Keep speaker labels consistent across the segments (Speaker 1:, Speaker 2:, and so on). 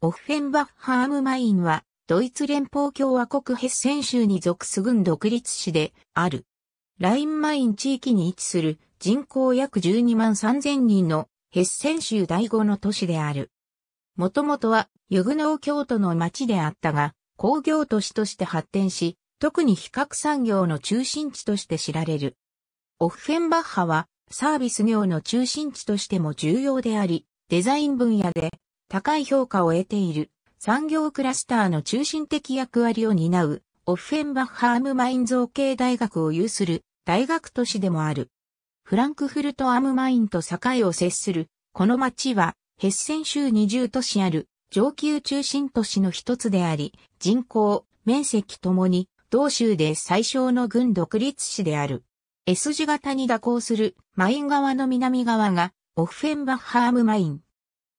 Speaker 1: オフフェンバッハームマインは、ドイツ連邦共和国ヘッセン州に属す軍独立市である。ラインマイン地域に位置する人口約12万3000人のヘッセン州第5の都市である。もともとはユグノー教徒の町であったが、工業都市として発展し、特に比較産業の中心地として知られる。オフフェンバッハはサービス業の中心地としても重要であり、デザイン分野で高い評価を得ている産業クラスターの中心的役割を担うオッフェンバッハームマイン造形大学を有する大学都市でもある。フランクフルトアムマインと境を接するこの町はヘッセン州20都市ある上級中心都市の一つであり人口、面積ともに同州で最小の軍独立市である。S 字型に蛇行するマイン側の南側がオッフェンバッハームマイン。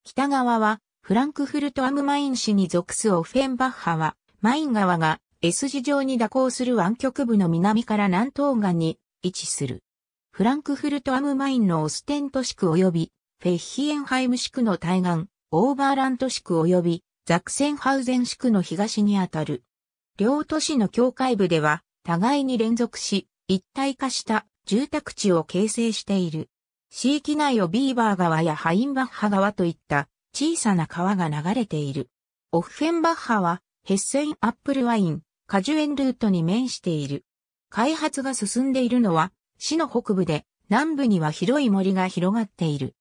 Speaker 1: 北側はフランクフルトアムマイン市に属すオフェンバッハは、マイン川が S 字状に蛇行する湾曲部の南から南東岸に位置する。フランクフルトアムマインのオステント地区及び、フェッヒエンハイム地区の対岸、オーバーラント地区及び、ザクセンハウゼン地区の東にあたる。両都市の境界部では、互いに連続し、一体化した住宅地を形成している。市域内をビーバー川やハインバッハ川といった小さな川が流れている。オッフェンバッハはヘッセンアップルワイン、果樹園ルートに面している。開発が進んでいるのは市の北部で南部には広い森が広がっている。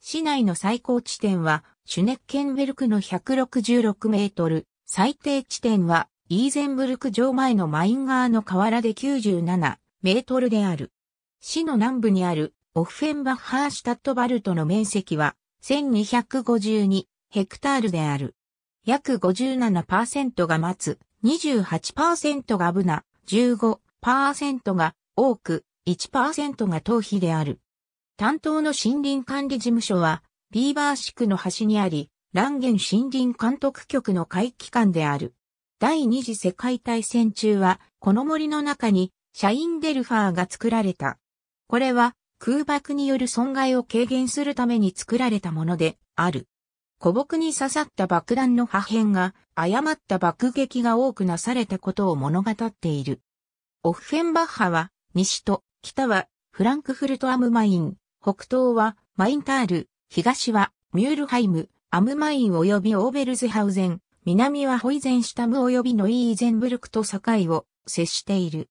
Speaker 1: 市内の最高地点はシュネッケンベルクの166メートル、最低地点はイーゼンブルク城前のマイン川の河原で97メートルである。市の南部にあるオフェンバッハーシュタットバルトの面積は1252ヘクタールである。約57%が松、28%がブナ、15%が多く、1%が頭皮である。担当の森林管理事務所は、ビーバーシクの端にあり、ランゲン森林監督局の会機関である。第二次世界大戦中は、この森の中に、シャインデルファーが作られた。これは、空爆による損害を軽減するために作られたものである。古木に刺さった爆弾の破片が誤った爆撃が多くなされたことを物語っている。オフフェンバッハは西と北はフランクフルトアムマイン、北東はマインタール、東はミュールハイム、アムマイン及びオーベルズハウゼン、南はホイゼンシュタム及びノイーゼンブルクと境を接している。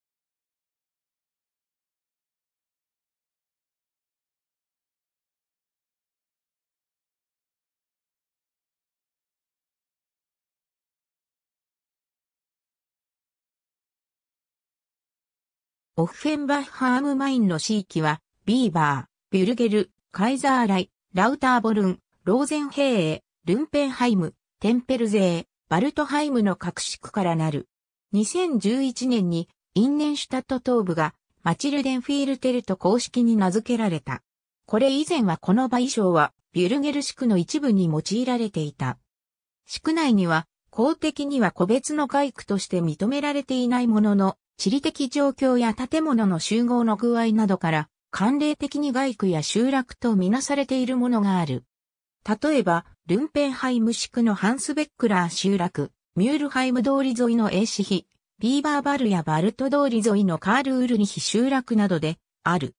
Speaker 1: オッフェンバッハームマインの地域は、ビーバー、ビュルゲル、カイザーライ、ラウターボルン、ローゼンヘイエ、ルンペンハイム、テンペルゼー、バルトハイムの各地区からなる。2011年に、インネンシュタット東部が、マチルデンフィールテルと公式に名付けられた。これ以前はこの賠称は、ビュルゲル地区の一部に用いられていた。地区内には、公的には個別の外区として認められていないものの、地理的状況や建物の集合の具合などから、慣例的に外区や集落とみなされているものがある。例えば、ルンペンハイム市区のハンスベックラー集落、ミュールハイム通り沿いのエーシヒ、ビーバーバルやバルト通り沿いのカールウルニヒ集落などである。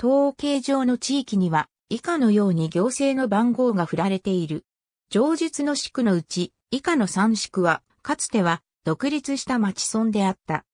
Speaker 1: 統計上の地域には以下のように行政の番号が振られている。上述の市区のうち以下の3市区は、かつては独立した町村であった。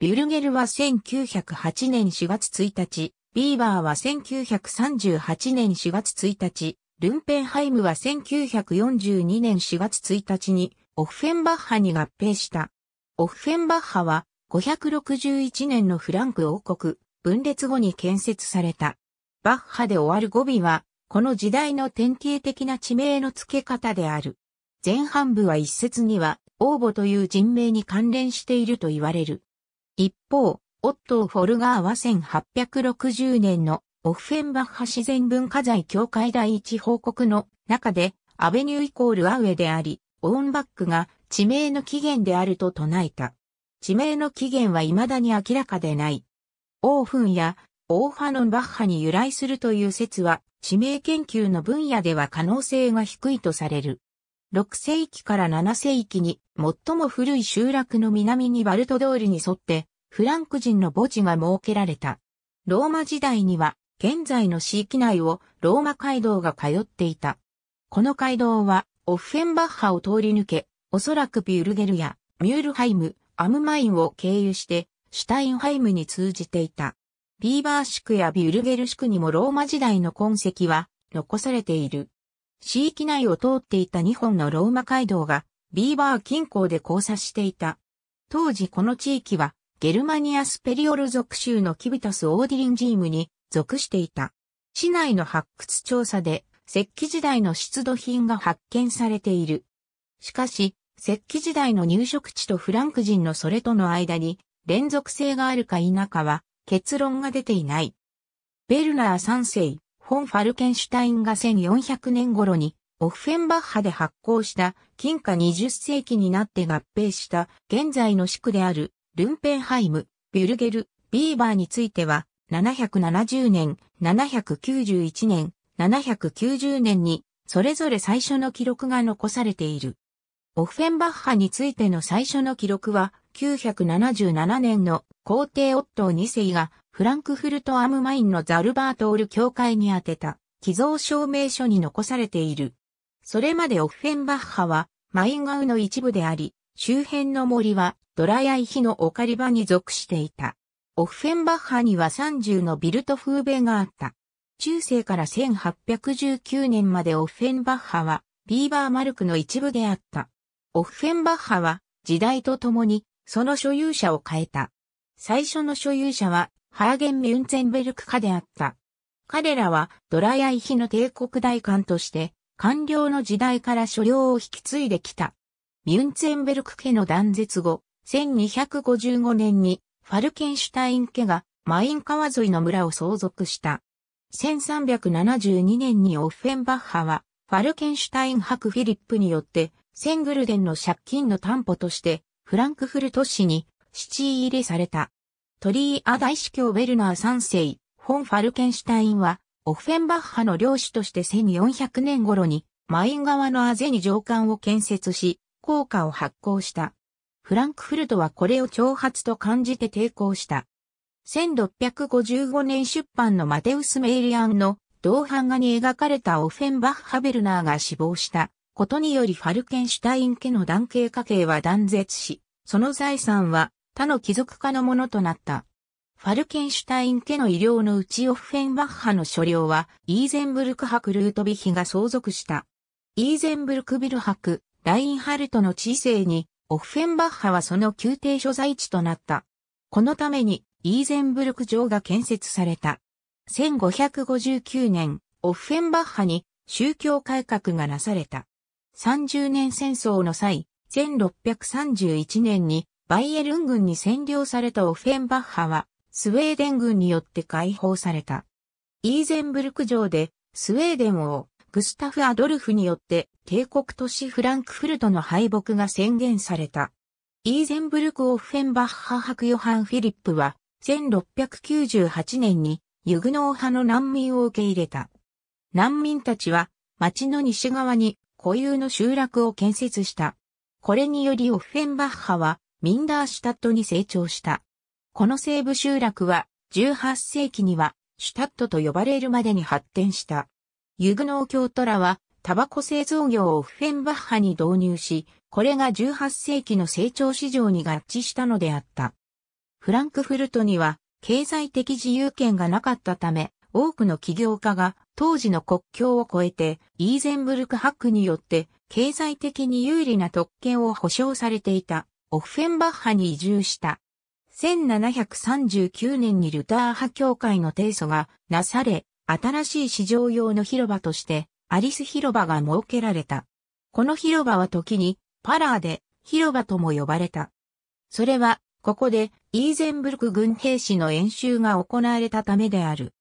Speaker 1: ビュルゲルは1908年4月1日、ビーバーは1938年4月1日、ルンペンハイムは1942年4月1日にオフフェンバッハに合併した。オフフェンバッハは561年のフランク王国分裂後に建設された。バッハで終わる語尾は、この時代の典型的な地名の付け方である。前半部は一説には、王母という人名に関連していると言われる。一方、オットー・フォルガーは1860年のオッフェンバッハ自然文化財協会第一報告の中で、アベニューイコールアウェであり、オーンバックが地名の起源であると唱えた。地名の起源は未だに明らかでない。オーフンやオーファノンバッハに由来するという説は、地名研究の分野では可能性が低いとされる。6世紀から7世紀に最も古い集落の南にバルト通りに沿ってフランク人の墓地が設けられた。ローマ時代には現在の地域内をローマ街道が通っていた。この街道はオッフェンバッハを通り抜け、おそらくビュルゲルやミュールハイム、アムマインを経由してシュタインハイムに通じていた。ビーバー宿やビュルゲル宿にもローマ時代の痕跡は残されている。市域内を通っていた2本のローマ街道がビーバー近郊で交差していた。当時この地域はゲルマニアスペリオル属州のキビタス・オーディリンジームに属していた。市内の発掘調査で石器時代の出土品が発見されている。しかし、石器時代の入植地とフランク人のそれとの間に連続性があるか否かは結論が出ていない。ベルナー3世フォン・ファルケンシュタインが1400年頃にオフフェンバッハで発行した金貨20世紀になって合併した現在の市区であるルンペンハイム、ビュルゲル、ビーバーについては770年、791年、790年にそれぞれ最初の記録が残されている。オフフェンバッハについての最初の記録は977年の皇帝オットー2世がフランクフルトアムマインのザルバートール教会に宛てた寄贈証明書に残されている。それまでオッフェンバッハはマインガウの一部であり、周辺の森はドラヤイヒのオカリバに属していた。オッフェンバッハには30のビルト風米があった。中世から1819年までオッフェンバッハはビーバーマルクの一部であった。オッフェンバッハは時代とともにその所有者を変えた。最初の所有者はハーゲン・ミュンツェンベルク家であった。彼らはドラヤイヒの帝国大官として、官僚の時代から所領を引き継いできた。ミュンツェンベルク家の断絶後、1255年にファルケンシュタイン家がマイン川沿いの村を相続した。1372年にオッフェンバッハは、ファルケンシュタイン伯フィリップによって、セングルデンの借金の担保として、フランクフルト市に、七入れされた。トリーア大司教ベルナー3世、フォン・ファルケンシュタインは、オフェンバッハの領主として1400年頃に、マイン川のアゼに上官を建設し、効果を発行した。フランクフルトはこれを挑発と感じて抵抗した。1655年出版のマテウス・メイリアンの同版画に描かれたオフェンバッハ・ベルナーが死亡したことによりファルケンシュタイン家の男系家系は断絶し、その財産は他の貴族化のものとなった。ファルケンシュタイン家の医療のうちオフフェンバッハの所領は、イーゼンブルク博ルートビヒが相続した。イーゼンブルクビル博、ラインハルトの知性に、オフフェンバッハはその宮廷所在地となった。このために、イーゼンブルク城が建設された。1559年、オフフェンバッハに宗教改革がなされた。30年戦争の際、1631年にバイエルン軍に占領されたオフェンバッハは、スウェーデン軍によって解放された。イーゼンブルク城で、スウェーデン王、グスタフ・アドルフによって、帝国都市フランクフルトの敗北が宣言された。イーゼンブルク・オフェンバッハ伯ヨハン・フィリップは、1698年に、ユグノー派の難民を受け入れた。難民たちは、町の西側に固有の集落を建設した。これによりオフェンバッハは、ミンダーシュタットに成長した。この西部集落は18世紀にはシュタットと呼ばれるまでに発展した。ユグノー教徒らはタバコ製造業をフェンバッハに導入し、これが18世紀の成長市場に合致したのであった。フランクフルトには経済的自由権がなかったため、多くの起業家が当時の国境を越えてイーゼンブルクハックによって経済的に有利な特権を保障されていた。オフェンバッハに移住した。1739年にルター派教会の提訴がなされ、新しい市場用の広場として、アリス広場が設けられた。この広場は時に、パラーで広場とも呼ばれた。それは、ここで、イーゼンブルク軍兵士の演習が行われたためである。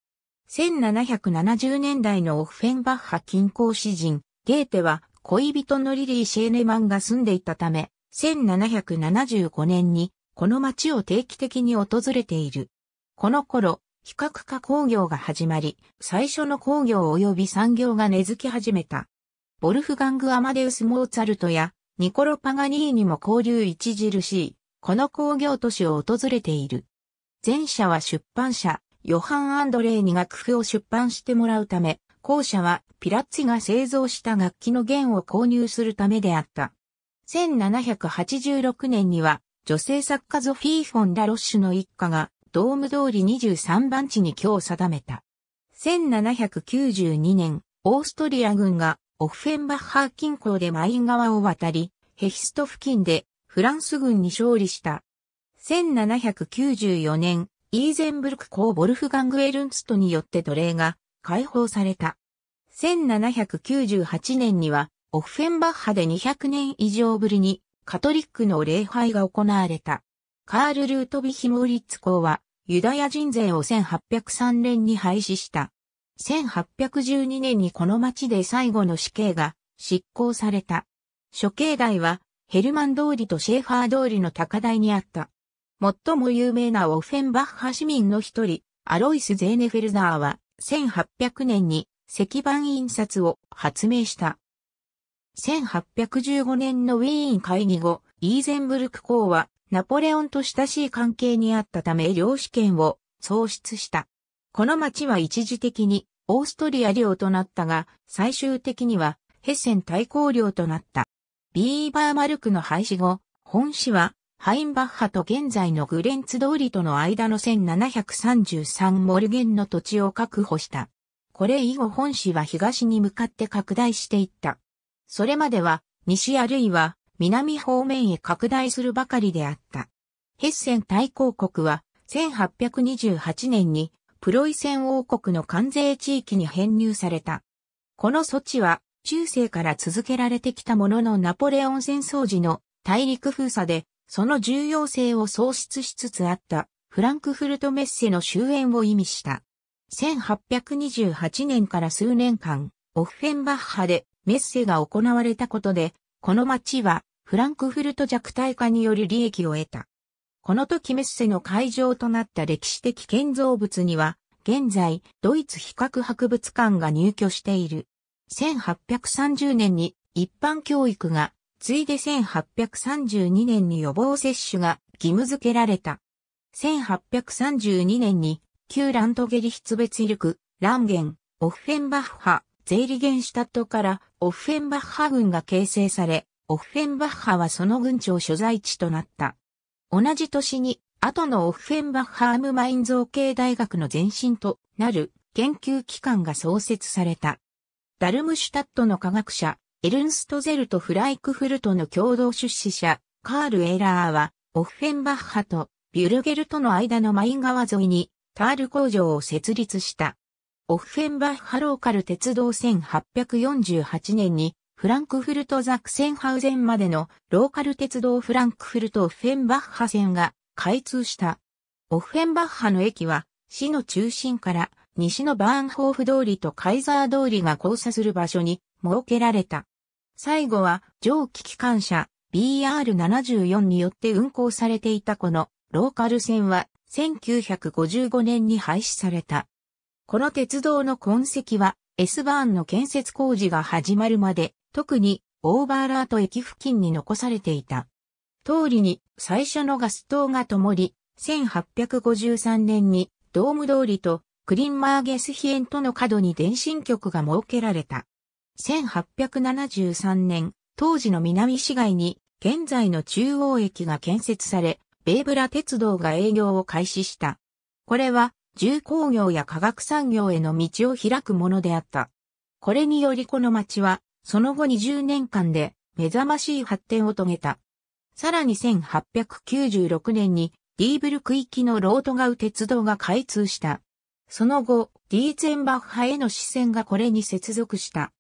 Speaker 1: 1770年代のオフェンバッハ近郊詩人、ゲーテは恋人のリリー・シェーネマンが住んでいたため、1775年にこの町を定期的に訪れている。この頃、比較化工業が始まり、最初の工業及び産業が根付き始めた。ボルフガング・アマデウス・モーツァルトやニコロ・パガニーにも交流著しい、この工業都市を訪れている。前者は出版社、ヨハン・アンドレイに楽譜を出版してもらうため、後者はピラッツィが製造した楽器の弦を購入するためであった。1786年には女性作家ゾフィー・フォン・ラ・ロッシュの一家がドーム通り23番地に今日定めた。1792年、オーストリア軍がオフェンバッハー近郊でマイン川を渡り、ヘヒスト付近でフランス軍に勝利した。1794年、イーゼンブルク公ボルフガングエルンツトによって奴隷が解放された。1798年にはオッフェンバッハで200年以上ぶりにカトリックの礼拝が行われた。カール・ルートヴィヒ・モーリッツ公はユダヤ人税を1803年に廃止した。1812年にこの町で最後の死刑が執行された。処刑台はヘルマン通りとシェーファー通りの高台にあった。最も有名なオフェンバッハ市民の一人、アロイス・ゼーネフェルダーは1800年に石版印刷を発明した。1815年のウィーン会議後、イーゼンブルク公はナポレオンと親しい関係にあったため領主権を喪失した。この町は一時的にオーストリア領となったが、最終的にはヘッセン大抗領となった。ビーバーマルクの廃止後、本市はハインバッハと現在のグレンツ通りとの間の1733モルゲンの土地を確保した。これ以後本市は東に向かって拡大していった。それまでは西あるいは南方面へ拡大するばかりであった。ヘッセン大公国は1828年にプロイセン王国の関税地域に編入された。この措置は中世から続けられてきたもののナポレオン戦争時の大陸封鎖でその重要性を喪失しつつあったフランクフルトメッセの終焉を意味した。1828年から数年間、オフフェンバッハでメッセが行われたことで、この町はフランクフルト弱体化による利益を得た。この時メッセの会場となった歴史的建造物には、現在、ドイツ比較博物館が入居している。1830年に一般教育が、ついで1832年に予防接種が義務付けられた。1832年に、旧ラントゲリヒツベツイルク、ランゲン、オッフェンバッハ、ゼーリゲンシュタットからオフフェンバッハ軍が形成され、オフフェンバッハはその軍庁所在地となった。同じ年に、後のオフフェンバッハームマイン造形大学の前身となる研究機関が創設された。ダルムシュタットの科学者、エルンストゼルとフライクフルトの共同出資者、カール・エラーは、オフフェンバッハとビュルゲルとの間のマイン川沿いに、タール工場を設立した。オフフェンバッハローカル鉄道1848年にフランクフルトザクセンハウゼンまでのローカル鉄道フランクフルトオフェンバッハ線が開通した。オフフェンバッハの駅は市の中心から西のバーンホーフ通りとカイザー通りが交差する場所に設けられた。最後は蒸気機関車 BR74 によって運行されていたこのローカル線は1955年に廃止された。この鉄道の痕跡は S バーンの建設工事が始まるまで、特にオーバーラート駅付近に残されていた。通りに最初のガス灯が灯り、1853年にドーム通りとクリンマーゲスヒエンとの角に電信局が設けられた。1873年、当時の南市街に現在の中央駅が建設され、ベーブラ鉄道が営業を開始した。これは重工業や化学産業への道を開くものであった。これによりこの町は、その後20年間で目覚ましい発展を遂げた。さらに1896年にディーブル区域のロートガウ鉄道が開通した。その後、ディーツェンバッハへの支線がこれに接続した。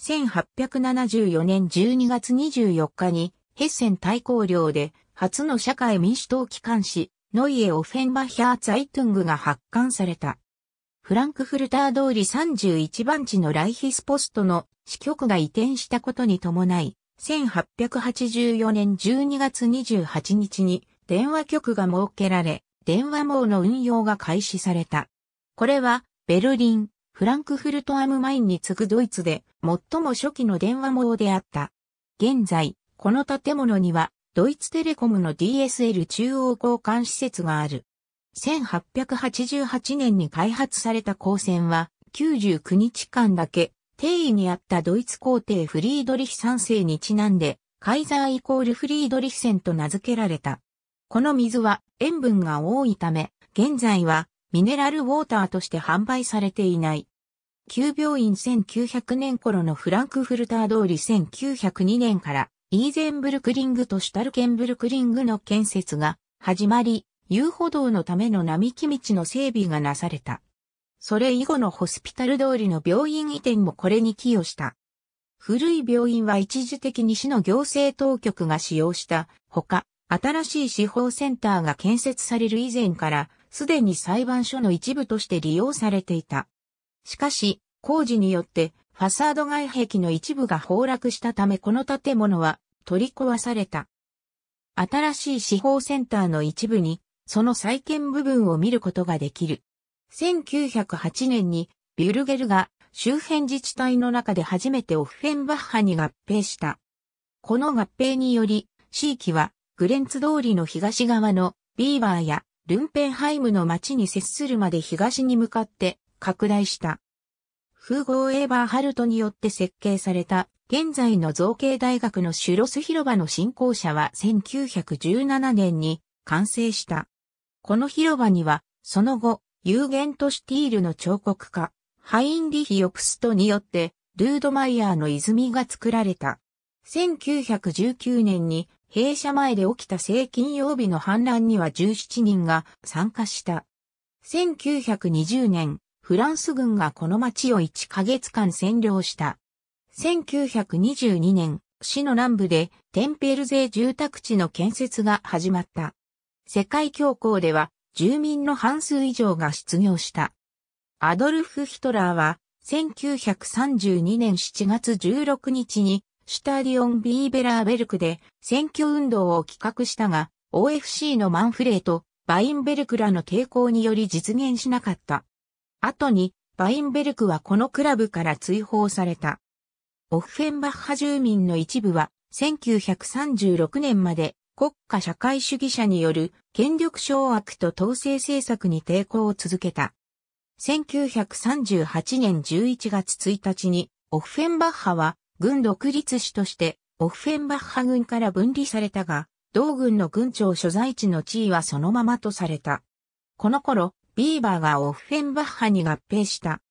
Speaker 1: 1874年12月24日にヘッセン大綱領で初の社会民主党機関紙ノイエ・オフェンバヒャー・ツァイトゥングが発刊された。フランクフルター通り31番地のライヒスポストの支局が移転したことに伴い、1884年12月28日に電話局が設けられ、電話網の運用が開始された。これは、ベルリン、フランクフルトアムマインに次ぐドイツで最も初期の電話網であった。現在、この建物にはドイツテレコムの DSL 中央交換施設がある。1888年に開発された光線は99日間だけ定位にあったドイツ皇帝フリードリヒ3世にちなんでカイザーイコールフリードリヒ線と名付けられた。この水は塩分が多いため、現在はミネラルウォーターとして販売されていない。旧病院1900年頃のフランクフルター通り1902年からイーゼンブルクリングとシュタルケンブルクリングの建設が始まり、遊歩道のための並木道の整備がなされた。それ以後のホスピタル通りの病院移転もこれに寄与した。古い病院は一時的に市の行政当局が使用したほか、新しい司法センターが建設される以前から、すでに裁判所の一部として利用されていた。しかし、工事によってファサード外壁の一部が崩落したためこの建物は取り壊された。新しい司法センターの一部に、その再建部分を見ることができる。1908年にビュルゲルが周辺自治体の中で初めてオフフェンバッハに合併した。この合併により、地域はグレンツ通りの東側のビーバーやルンペンハイムの町に接するまで東に向かって拡大した。風豪エーバーハルトによって設計された、現在の造形大学のシュロス広場の振興者は1917年に完成した。この広場には、その後、ユーゲント・シティールの彫刻家、ハインリヒ・オプストによって、ルードマイヤーの泉が作られた。1919年に弊社前で起きた正金曜日の反乱には17人が参加した。1920年、フランス軍がこの町を1ヶ月間占領した。1922年、市の南部でテンペルゼ住宅地の建設が始まった。世界恐慌では住民の半数以上が失業した。アドルフ・ヒトラーは1932年7月16日にシュタディオン・ビーベラーベルクで選挙運動を企画したが OFC のマンフレーとバインベルクらの抵抗により実現しなかった。後に、バインベルクはこのクラブから追放された。オフフェンバッハ住民の一部は、1936年まで国家社会主義者による権力掌握と統制政策に抵抗を続けた。1938年11月1日に、オフフェンバッハは軍独立主としてオフフェンバッハ軍から分離されたが、同軍の軍長所在地の地位はそのままとされた。この頃、ビーバーがオッフェンバッハに合併した。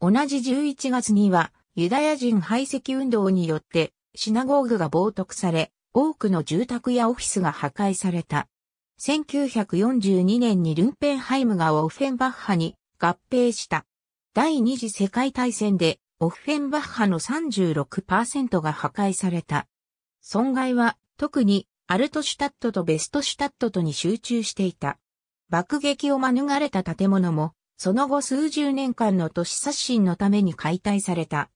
Speaker 1: 同じ11月には、ユダヤ人排斥運動によって、シナゴーグが冒涜され、多くの住宅やオフィスが破壊された。1942年にルンペンハイムがオッフェンバッハに合併した。第二次世界大戦でオッフェンバッハの36%が破壊された。損害は特にアルトシュタットとベストシュタットとに集中していた。爆撃を免れた建物も、その後数十年間の都市刷新のために解体された。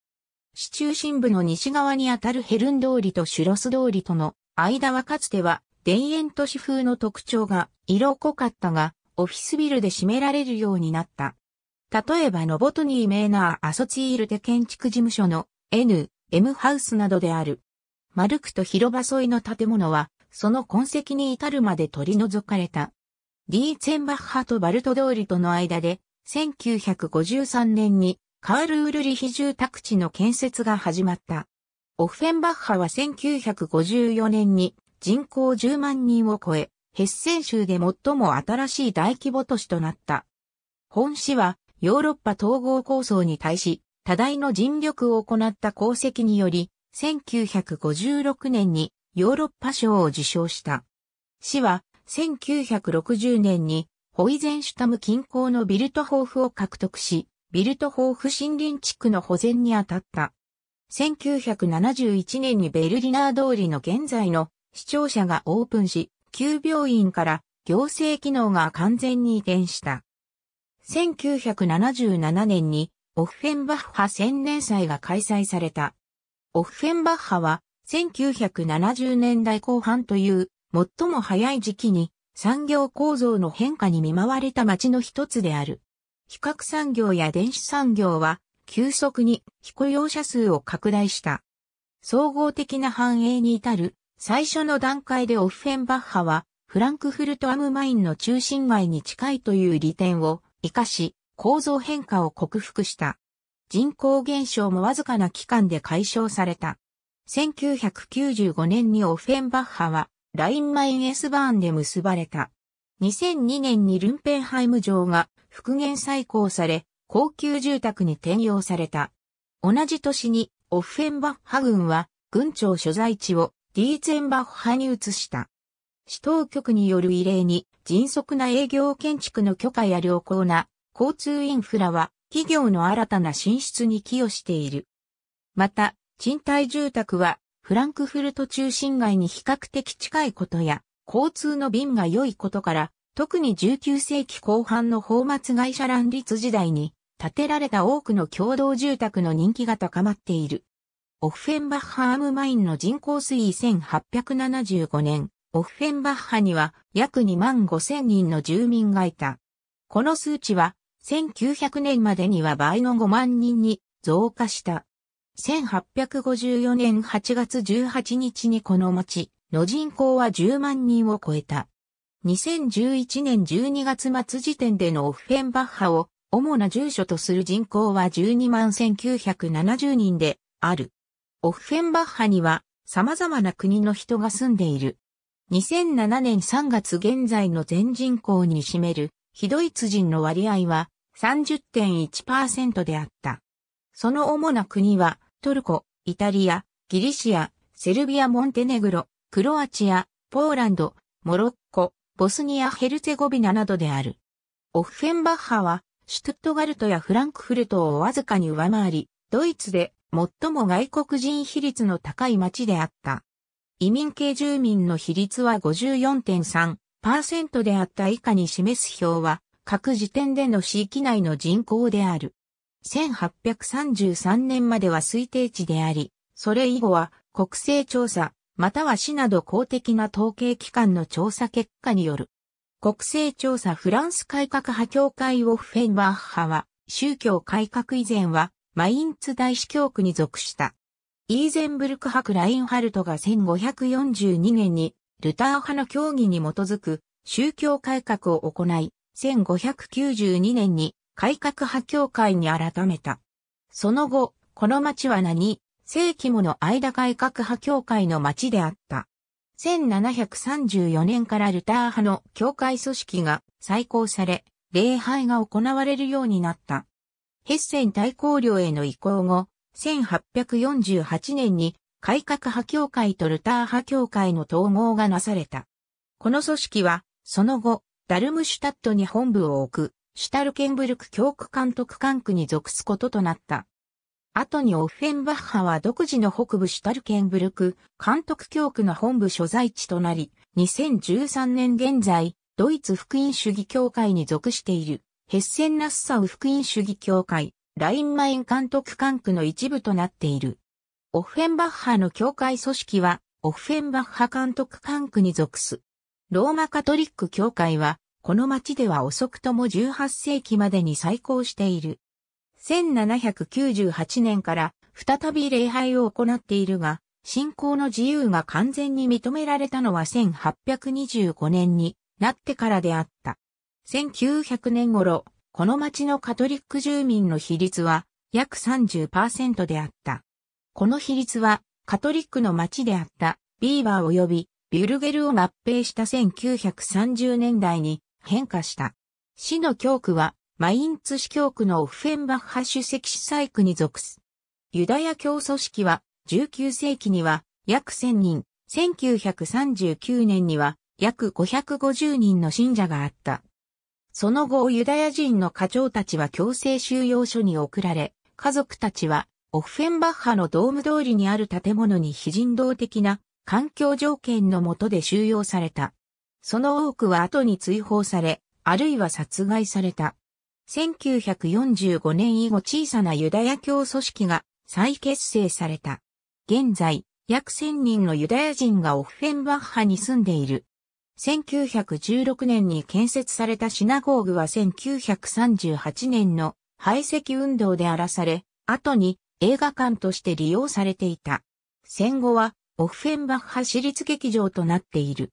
Speaker 1: 市中心部の西側にあたるヘルン通りとシュロス通りとの間はかつては田園都市風の特徴が色濃かったが、オフィスビルで占められるようになった。例えばノボトニー・メーナー・アソチールテ建築事務所の N、M ハウスなどである。マルクと広場沿いの建物は、その痕跡に至るまで取り除かれた。リーツェンバッハとバルト通りとの間で、1953年にカール・ウルリヒ住宅地の建設が始まった。オフェンバッハは1954年に人口10万人を超え、ヘッセン州で最も新しい大規模都市となった。本市はヨーロッパ統合構想に対し、多大の尽力を行った功績により、1956年にヨーロッパ賞を受賞した。市は1960年にホイゼンシュタム近郊のビルトホーフを獲得し、ビルトホーフ森林地区の保全に当たった。1971年にベルリナー通りの現在の視聴者がオープンし、旧病院から行政機能が完全に移転した。1977年にオフフェンバッハ千年祭が開催された。オフフェンバッハは1970年代後半という最も早い時期に産業構造の変化に見舞われた町の一つである。比較産業や電子産業は急速に非雇用者数を拡大した。総合的な繁栄に至る最初の段階でオッフェンバッハはフランクフルトアムマインの中心街に近いという利点を活かし構造変化を克服した。人口減少もわずかな期間で解消された。1995年にオッフェンバッハはラインマイン S バーンで結ばれた。2002年にルンペンハイム城が復元再興され、高級住宅に転用された。同じ年にオッフェンバッハ軍は軍庁所在地をディーツェンバッハに移した。市当局による異例に迅速な営業建築の許可や良好な交通インフラは企業の新たな進出に寄与している。また、賃貸住宅はフランクフルト中心街に比較的近いことや、交通の便が良いことから、特に19世紀後半の放末会社乱立時代に、建てられた多くの共同住宅の人気が高まっている。オフェンバッハアームマインの人口推移1875年、オフェンバッハには約2万5千人の住民がいた。この数値は1900年までには倍の5万人に増加した。1854年8月18日にこの町の人口は10万人を超えた。2011年12月末時点でのオフフェンバッハを主な住所とする人口は12万1970人である。オフェンバッハには様々な国の人が住んでいる。2007年3月現在の全人口に占める非ドイツ人の割合は30.1%であった。その主な国はトルコ、イタリア、ギリシア、セルビア、モンテネグロ、クロアチア、ポーランド、モロッコ、ボスニア・ヘルツェゴビナなどである。オフフェンバッハは、シュトゥットガルトやフランクフルトをわずかに上回り、ドイツで最も外国人比率の高い町であった。移民系住民の比率は54.3%であった以下に示す表は、各時点での市域内の人口である。1833年までは推定値であり、それ以後は国勢調査、または市など公的な統計機関の調査結果による。国勢調査フランス改革派協会オフフェンバッハは、宗教改革以前は、マインツ大司教区に属した。イーゼンブルク博ラインハルトが1542年に、ルター派の協議に基づく宗教改革を行い、1592年に改革派協会に改めた。その後、この町は何世紀もの間改革派協会の町であった。1734年からルター派の協会組織が再興され、礼拝が行われるようになった。ヘッセン大公領への移行後、1848年に改革派協会とルター派協会の統合がなされた。この組織は、その後、ダルムシュタットに本部を置く、シュタルケンブルク教区監督管区に属すこととなった。後にオッフェンバッハは独自の北部シュタルケンブルク監督教区の本部所在地となり、2013年現在、ドイツ福音主義協会に属している、ヘッセン・ナッサウ福音主義協会、ラインマイン監督管区の一部となっている。オッフェンバッハの教会組織は、オッフェンバッハ監督管区に属す。ローマカトリック教会は、この町では遅くとも18世紀までに再興している。1798年から再び礼拝を行っているが、信仰の自由が完全に認められたのは1825年になってからであった。1900年頃、この町のカトリック住民の比率は約30%であった。この比率はカトリックの町であったビーバー及びビュルゲルを合併した1930年代に変化した。市の教区は、マインツ市教区のオフェンバッハ主席司祭区に属す。ユダヤ教組織は、19世紀には約1000人、1939年には約550人の信者があった。その後、ユダヤ人の課長たちは強制収容所に送られ、家族たちはオフェンバッハのドーム通りにある建物に非人道的な環境条件のもとで収容された。その多くは後に追放され、あるいは殺害された。1945年以後小さなユダヤ教組織が再結成された。現在、約1000人のユダヤ人がオフェンバッハに住んでいる。1916年に建設されたシナゴーグは1938年の排斥運動で荒らされ、後に映画館として利用されていた。戦後はオフェンバッハ私立劇場となっている。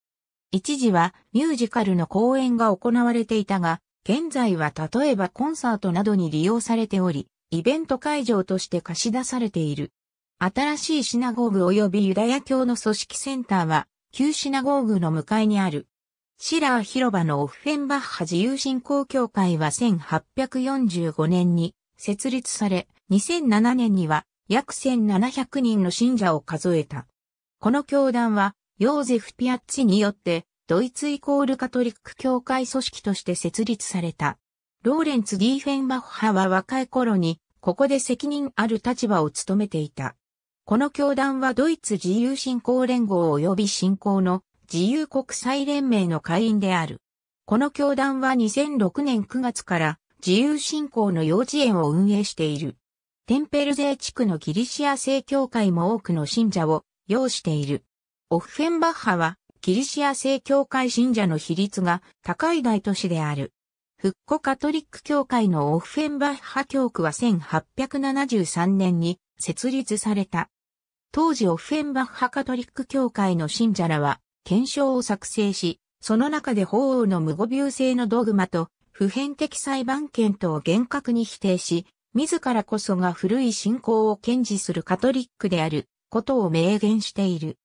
Speaker 1: 一時はミュージカルの公演が行われていたが、現在は例えばコンサートなどに利用されており、イベント会場として貸し出されている。新しいシナゴーグ及びユダヤ教の組織センターは、旧シナゴーグの向かいにある。シラー広場のオフェンバッハ自由信仰協会は1845年に設立され、2007年には約1700人の信者を数えた。この教団はヨーゼフ・ピアッチによって、ドイツイコールカトリック教会組織として設立された。ローレンツ・ディーフェンバッハは若い頃に、ここで責任ある立場を務めていた。この教団はドイツ自由信仰連合及び信仰の自由国際連盟の会員である。この教団は2006年9月から自由信仰の幼稚園を運営している。テンペルゼー地区のギリシア正教会も多くの信者を要している。オッフェンバッハは、キリシア正教会信者の比率が高い大都市である。復古カトリック教会のオッフェンバッハ教区は1873年に設立された。当時オッフェンバッハカトリック教会の信者らは、検証を作成し、その中で法王の無語流性のドグマと普遍的裁判権とを厳格に否定し、自らこそが古い信仰を堅持するカトリックであることを明言している。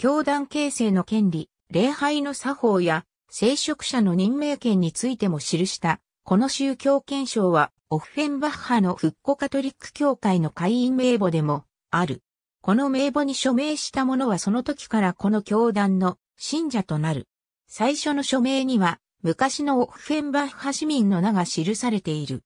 Speaker 1: 教団形成の権利、礼拝の作法や、聖職者の任命権についても記した。この宗教憲章は、オッフェンバッハの復古カトリック教会の会員名簿でも、ある。この名簿に署名した者はその時からこの教団の信者となる。最初の署名には、昔のオッフェンバッハ市民の名が記されている。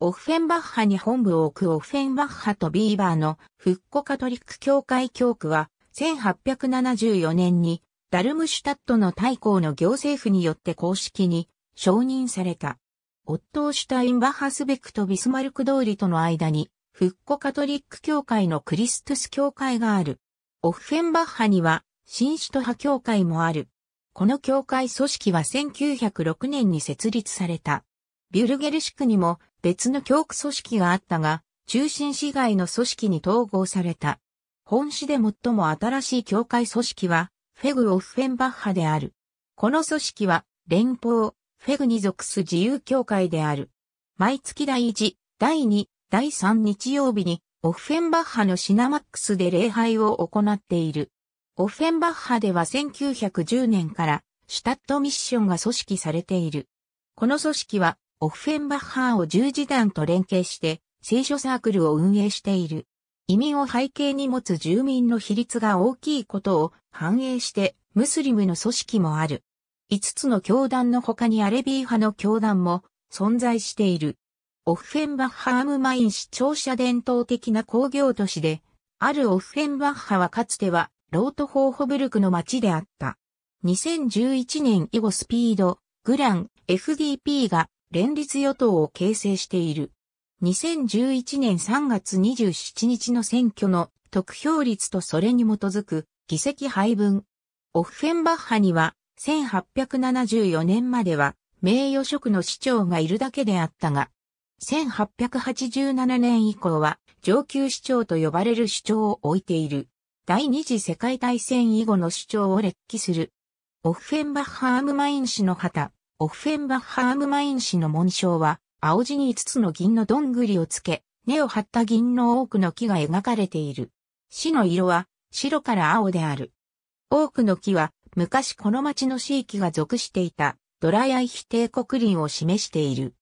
Speaker 1: オッフェンバッハに本部を置くオッフェンバッハとビーバーの復古カトリック教会教区は、1874年にダルムシュタットの大公の行政府によって公式に承認された。オットー・シュタインバハスベクとビスマルク通りとの間に復古カトリック教会のクリストス教会がある。オッフェンバッハには新首都派教会もある。この教会組織は1906年に設立された。ビュルゲルシクにも別の教区組織があったが、中心市街の組織に統合された。本市で最も新しい教会組織は、フェグ・オッフェンバッハである。この組織は、連邦、フェグに属す自由教会である。毎月第1、第2、第3日曜日に、オッフェンバッハのシナマックスで礼拝を行っている。オッフェンバッハでは1910年から、シュタットミッションが組織されている。この組織は、オッフェンバッハを十字団と連携して、聖書サークルを運営している。移民を背景に持つ住民の比率が大きいことを反映してムスリムの組織もある。5つの教団の他にアレビー派の教団も存在している。オッフェンバッハアムマイン市庁舎伝統的な工業都市で、あるオッフェンバッハはかつてはロートホーホブルクの町であった。2011年以後スピード、グラン、FDP が連立与党を形成している。2011年3月27日の選挙の得票率とそれに基づく議席配分。オッフェンバッハには1874年までは名誉職の市長がいるだけであったが、1887年以降は上級市長と呼ばれる市長を置いている。第二次世界大戦以後の市長を列記する。オッフェンバッハームマイン氏の旗、オッフェンバッハームマイン氏の紋章は青地に5つの銀のどんぐりをつけ、根を張った銀の多くの木が描かれている。市の色は白から青である。多くの木は昔この町の地域が属していたドラヤイヒ帝国林を示している。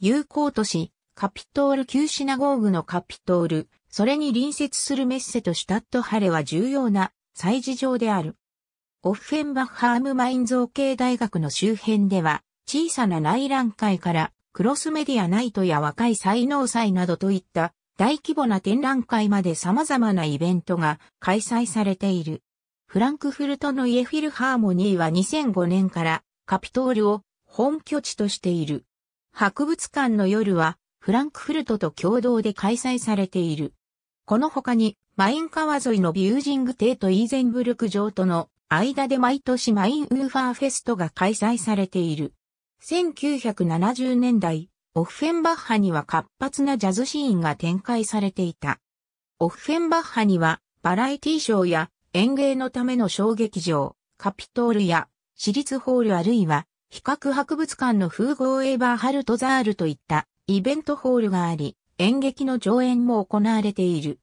Speaker 1: 有効都市、カピトール旧シナゴーグのカピトール、それに隣接するメッセとシュタットハレは重要な祭事場である。オッフェンバッハームマイン造形大学の周辺では、小さな内覧会からクロスメディアナイトや若い才能祭などといった大規模な展覧会まで様々なイベントが開催されている。フランクフルトのイエフィルハーモニーは2005年からカピトールを本拠地としている。博物館の夜はフランクフルトと共同で開催されている。この他にマイン川沿いのビュージング邸とイーゼンブルク城との間で毎年マインウーファーフェストが開催されている。1970年代、オフフェンバッハには活発なジャズシーンが展開されていた。オフフェンバッハにはバラエティショーや演芸のための小劇場、カピトールや私立ホールあるいは比較博物館の風合エヴァーハルトザールといったイベントホールがあり、演劇の上演も行われている。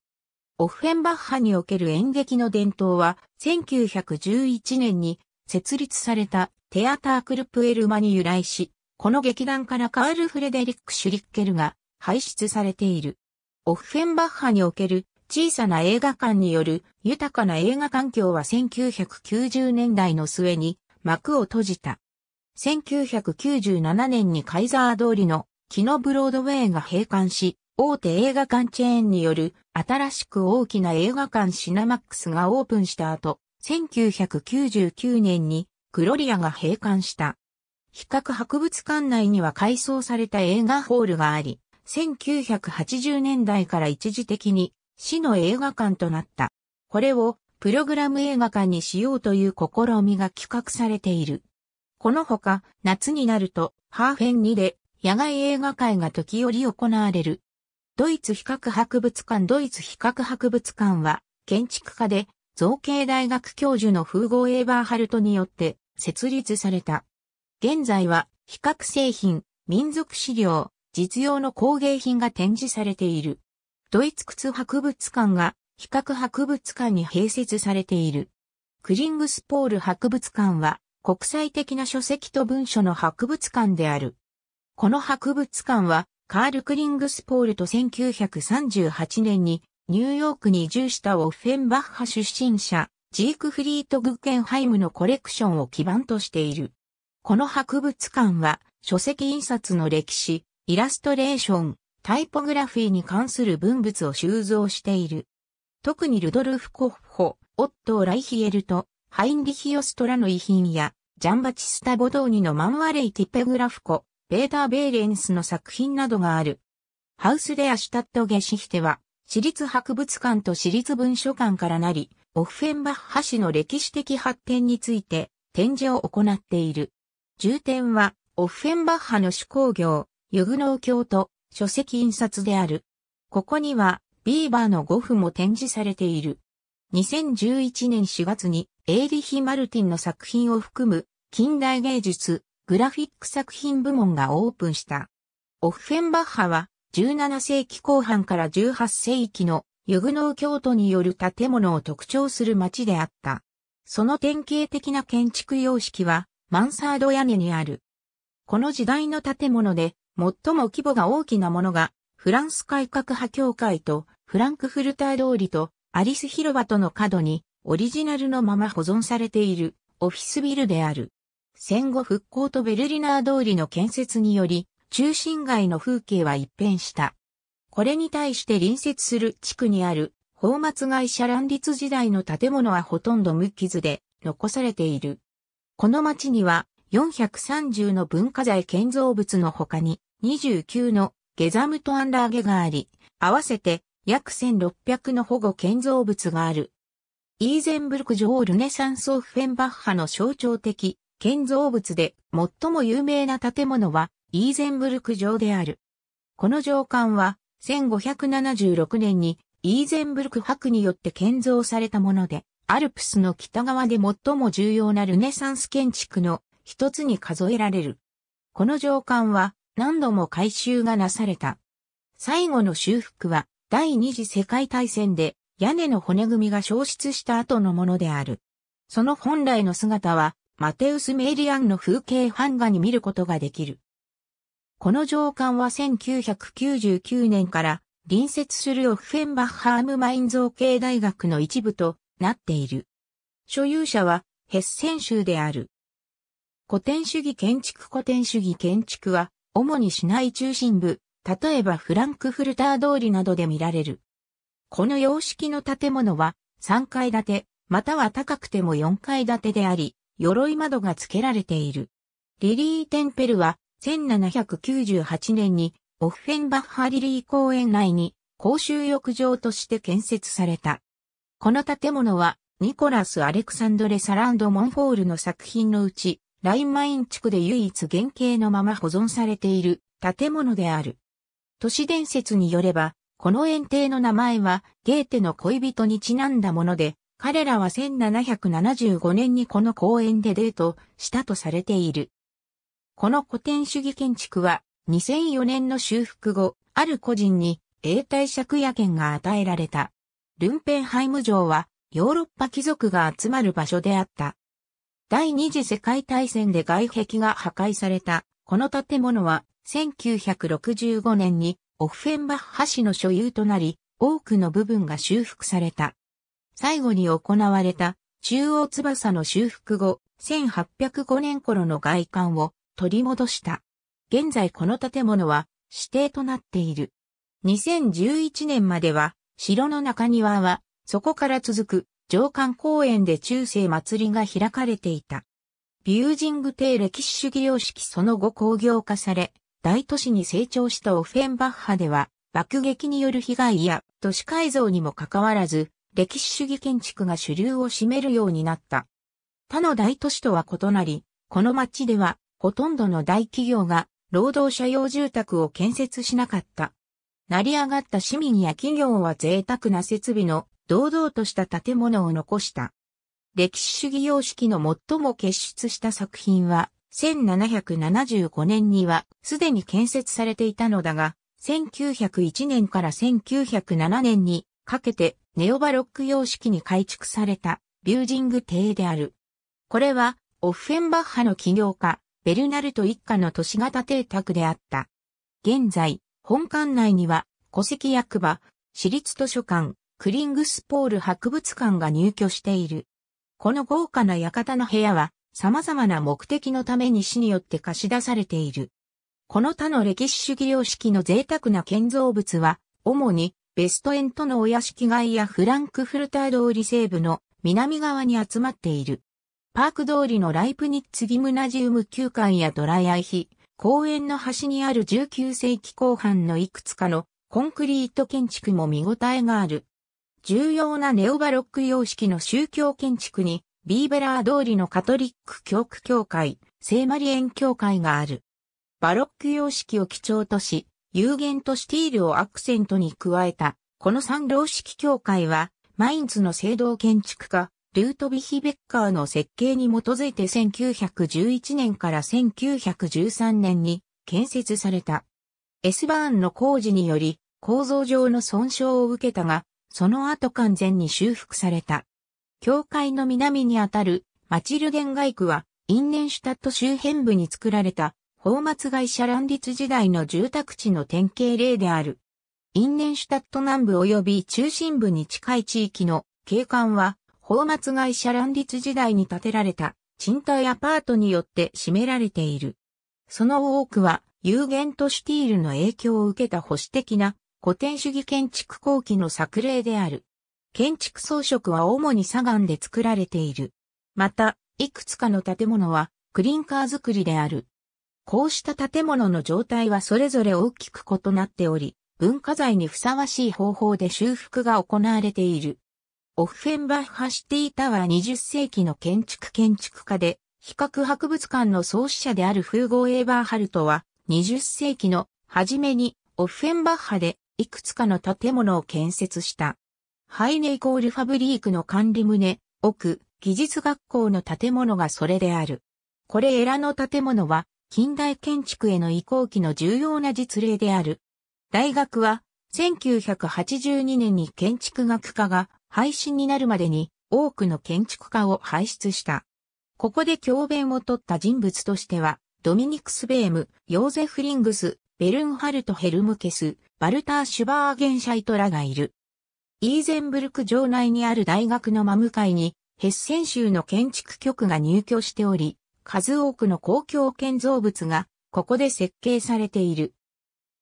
Speaker 1: オフフェンバッハにおける演劇の伝統は1911年に設立されたテアタークルプエルマに由来し、この劇団からカール・フレデリック・シュリッケルが輩出されている。オフフェンバッハにおける小さな映画館による豊かな映画環境は1990年代の末に幕を閉じた。1997年にカイザー通りのキノブロードウェイが閉館し、大手映画館チェーンによる新しく大きな映画館シナマックスがオープンした後、1999年にグロリアが閉館した。比較博物館内には改装された映画ホールがあり、1980年代から一時的に市の映画館となった。これをプログラム映画館にしようという試みが企画されている。このほか夏になるとハーフェン2で野外映画会が時折行われる。ドイツ比較博物館ドイツ比較博物館は建築家で造形大学教授の風合エーバーハルトによって設立された。現在は比較製品、民族資料、実用の工芸品が展示されている。ドイツ靴博物館が比較博物館に併設されている。クリングスポール博物館は国際的な書籍と文書の博物館である。この博物館はカール・クリングスポールと1938年にニューヨークに移住したオッフェンバッハ出身者、ジークフリート・グッケンハイムのコレクションを基盤としている。この博物館は、書籍印刷の歴史、イラストレーション、タイポグラフィーに関する文物を収蔵している。特にルドルフ・コッホ、オットー・ライヒエルと、ハインリヒオストラの遺品や、ジャンバチスタ・ボドーニのマンワレイ・ティペグラフコ、ベーター・ベーレンスの作品などがある。ハウス・デア・シュタット・ゲシヒテは、私立博物館と私立文書館からなり、オフェンバッハ市の歴史的発展について展示を行っている。重点は、オフェンバッハの手工業、ユグノー教と書籍印刷である。ここには、ビーバーの五符も展示されている。2011年4月に、エイリヒ・マルティンの作品を含む、近代芸術、グラフィック作品部門がオープンした。オフェンバッハは、17世紀後半から18世紀のユグノー教徒による建物を特徴する町であった。その典型的な建築様式はマンサード屋根にある。この時代の建物で最も規模が大きなものがフランス改革派協会とフランクフルター通りとアリス広場との角にオリジナルのまま保存されているオフィスビルである。戦後復興とベルリナー通りの建設により中心街の風景は一変した。これに対して隣接する地区にある、宝松会社乱立時代の建物はほとんど無傷で残されている。この町には430の文化財建造物の他に29のゲザムトアンラーゲがあり、合わせて約1600の保護建造物がある。イーゼンブルク城ルネサンスオフフェンバッハの象徴的建造物で最も有名な建物はイーゼンブルク城である。この城館は、1576年にイーゼンブルク博によって建造されたもので、アルプスの北側で最も重要なルネサンス建築の一つに数えられる。この城館は何度も改修がなされた。最後の修復は第二次世界大戦で屋根の骨組みが消失した後のものである。その本来の姿はマテウス・メイリアンの風景版画に見ることができる。この上官は1999年から隣接するオフェンバッハームマイン造形大学の一部となっている。所有者はヘッセン州である。古典主義建築古典主義建築は主に市内中心部、例えばフランクフルター通りなどで見られる。この様式の建物は3階建て、または高くても4階建てであり、鎧窓が付けられている。リリー・テンペルは1798年にオフェンバッハリリー公園内に公衆浴場として建設された。この建物はニコラス・アレクサンドレ・サランド・モンフォールの作品のうち、ラインマイン地区で唯一原型のまま保存されている建物である。都市伝説によれば、この園庭の名前はゲーテの恋人にちなんだもので、彼らは1775年にこの公園でデートしたとされている。この古典主義建築は2004年の修復後、ある個人に永代借家権が与えられた。ルンペンハイム城はヨーロッパ貴族が集まる場所であった。第二次世界大戦で外壁が破壊された、この建物は1965年にオフェンバッハ市の所有となり、多くの部分が修復された。最後に行われた中央翼の修復後、1805年頃の外観を取り戻した。現在この建物は指定となっている。2011年までは城の中庭はそこから続く上官公園で中世祭りが開かれていた。ビュージング帝歴史主義様式その後工業化され、大都市に成長したオフェンバッハでは、爆撃による被害や都市改造にもかかわらず、歴史主義建築が主流を占めるようになった。他の大都市とは異なり、この街ではほとんどの大企業が労働者用住宅を建設しなかった。成り上がった市民や企業は贅沢な設備の堂々とした建物を残した。歴史主義様式の最も傑出した作品は、1775年にはすでに建設されていたのだが、1901年から1907年にかけてネオバロック様式に改築されたビュージング邸である。これはオッフェンバッハの起業家、ベルナルト一家の都市型邸宅であった。現在、本館内には、戸籍役場、私立図書館、クリングスポール博物館が入居している。この豪華な館の部屋は、様々な目的のために市によって貸し出されている。この他の歴史主義様式の贅沢な建造物は、主にベストエントのお屋敷街やフランクフルター通り西部の南側に集まっている。パーク通りのライプニッツギムナジウム旧館やドライアイヒ、公園の端にある19世紀後半のいくつかのコンクリート建築も見応えがある。重要なネオバロック様式の宗教建築に、ビーベラー通りのカトリック教区教会、聖マリエン教会がある。バロック様式を基調とし、有限とシティールをアクセントに加えた、この三老式教会は、マインズの聖堂建築家、ルートビヒ・ベッカーの設計に基づいて1911年から1913年に建設された。S バーンの工事により構造上の損傷を受けたが、その後完全に修復された。教会の南にあたるマチルデン街区はインネンシュタット周辺部に作られた宝松会社乱立時代の住宅地の典型例である。インネンシュタット南部及び中心部に近い地域の景観は宝末会社乱立時代に建てられた賃貸アパートによって占められている。その多くは、有限都市ティールの影響を受けた保守的な古典主義建築後期の作例である。建築装飾は主に砂岩で作られている。また、いくつかの建物はクリンカー作りである。こうした建物の状態はそれぞれ大きく異なっており、文化財にふさわしい方法で修復が行われている。オフフェンバッハシティタワー20世紀の建築建築家で、比較博物館の創始者であるフーゴー・エーバーハルトは、20世紀の初めにオフフェンバッハでいくつかの建物を建設した。ハイネイコールファブリークの管理棟、奥、技術学校の建物がそれである。これエラの建物は、近代建築への移行期の重要な実例である。大学は、1982年に建築学科が廃止になるまでに多くの建築家を輩出した。ここで教鞭を取った人物としては、ドミニクス・ベーム、ヨーゼフ・リングス、ベルンハルト・ヘルムケス、バルター・シュバーゲンシャイトらがいる。イーゼンブルク城内にある大学の真向かいに、ヘッセン州の建築局が入居しており、数多くの公共建造物が、ここで設計されている。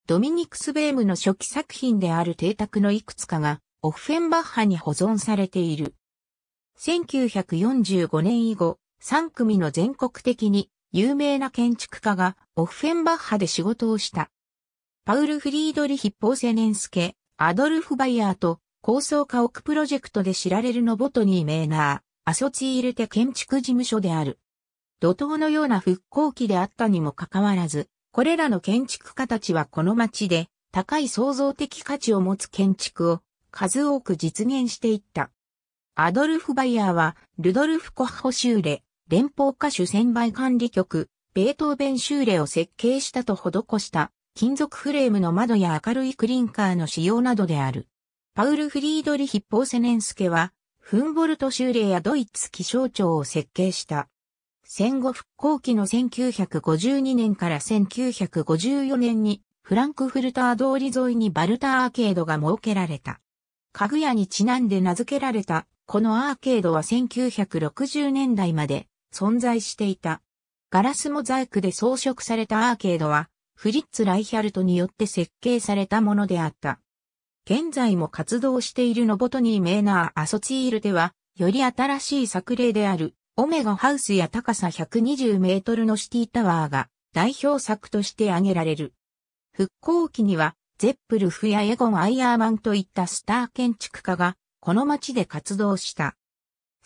Speaker 1: ドミニクス・ベームの初期作品である邸宅のいくつかが、オフフェンバッハに保存されている。1945年以後、3組の全国的に有名な建築家がオフフェンバッハで仕事をした。パウル・フリードリヒ・ポーセネンスケ、アドルフ・バイヤーと高層家屋プロジェクトで知られるノボトニー・メーナー、アソツィールテ建築事務所である。怒涛のような復興期であったにもかかわらず、これらの建築家たちはこの街で高い創造的価値を持つ建築を数多く実現していった。アドルフ・バイヤーは、ルドルフ・コッホ・シューレ、連邦歌手専売管理局、ベートーベン・シューレを設計したと施した金属フレームの窓や明るいクリンカーの使用などである。パウル・フリードリヒ・ッポーセネンスケは、フンボルト・シューレやドイツ気象庁を設計した。戦後復興期の1952年から1954年にフランクフルター通り沿いにバルターアーケードが設けられた。家具屋にちなんで名付けられた、このアーケードは1960年代まで存在していた。ガラスモザイクで装飾されたアーケードは、フリッツ・ライヒャルトによって設計されたものであった。現在も活動しているノボトニー・メーナー・アソチールでは、より新しい作例である、オメガハウスや高さ120メートルのシティタワーが代表作として挙げられる。復興期にはゼップルフやエゴン・アイアーマンといったスター建築家が、この街で活動した。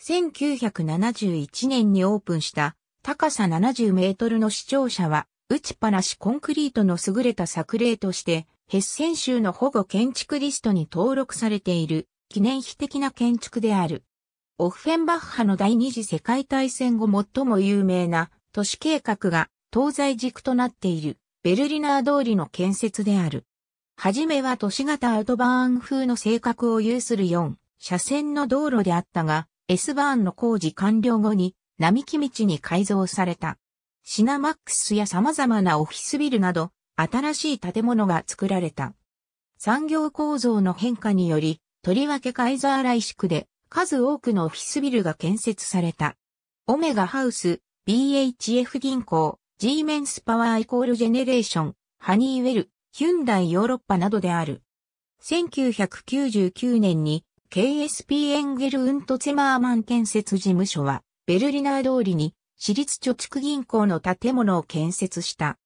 Speaker 1: 1971年にオープンした高さ70メートルの市庁舎は打ちっぱなしコンクリートの優れた作例としてヘッセン州の保護建築リストに登録されている記念碑的な建築である。オフェンバッハの第二次世界大戦後最も有名な都市計画が東西軸となっているベルリナー通りの建設である。はじめは都市型アウトバーン風の性格を有する4車線の道路であったが、S バーンの工事完了後に並木道に改造された。シナマックスや様々なオフィスビルなど、新しい建物が作られた。産業構造の変化により、とりわけカイザーライシクで数多くのオフィスビルが建設された。オメガハウス、BHF 銀行、G メンスパワーイコールジェネレーション、ハニーウェル、ヒュンダイヨーロッパなどである。1999年に KSP エンゲル・ウント・ツェマーマン建設事務所はベルリナー通りに私立貯蓄銀行の建物を建設した。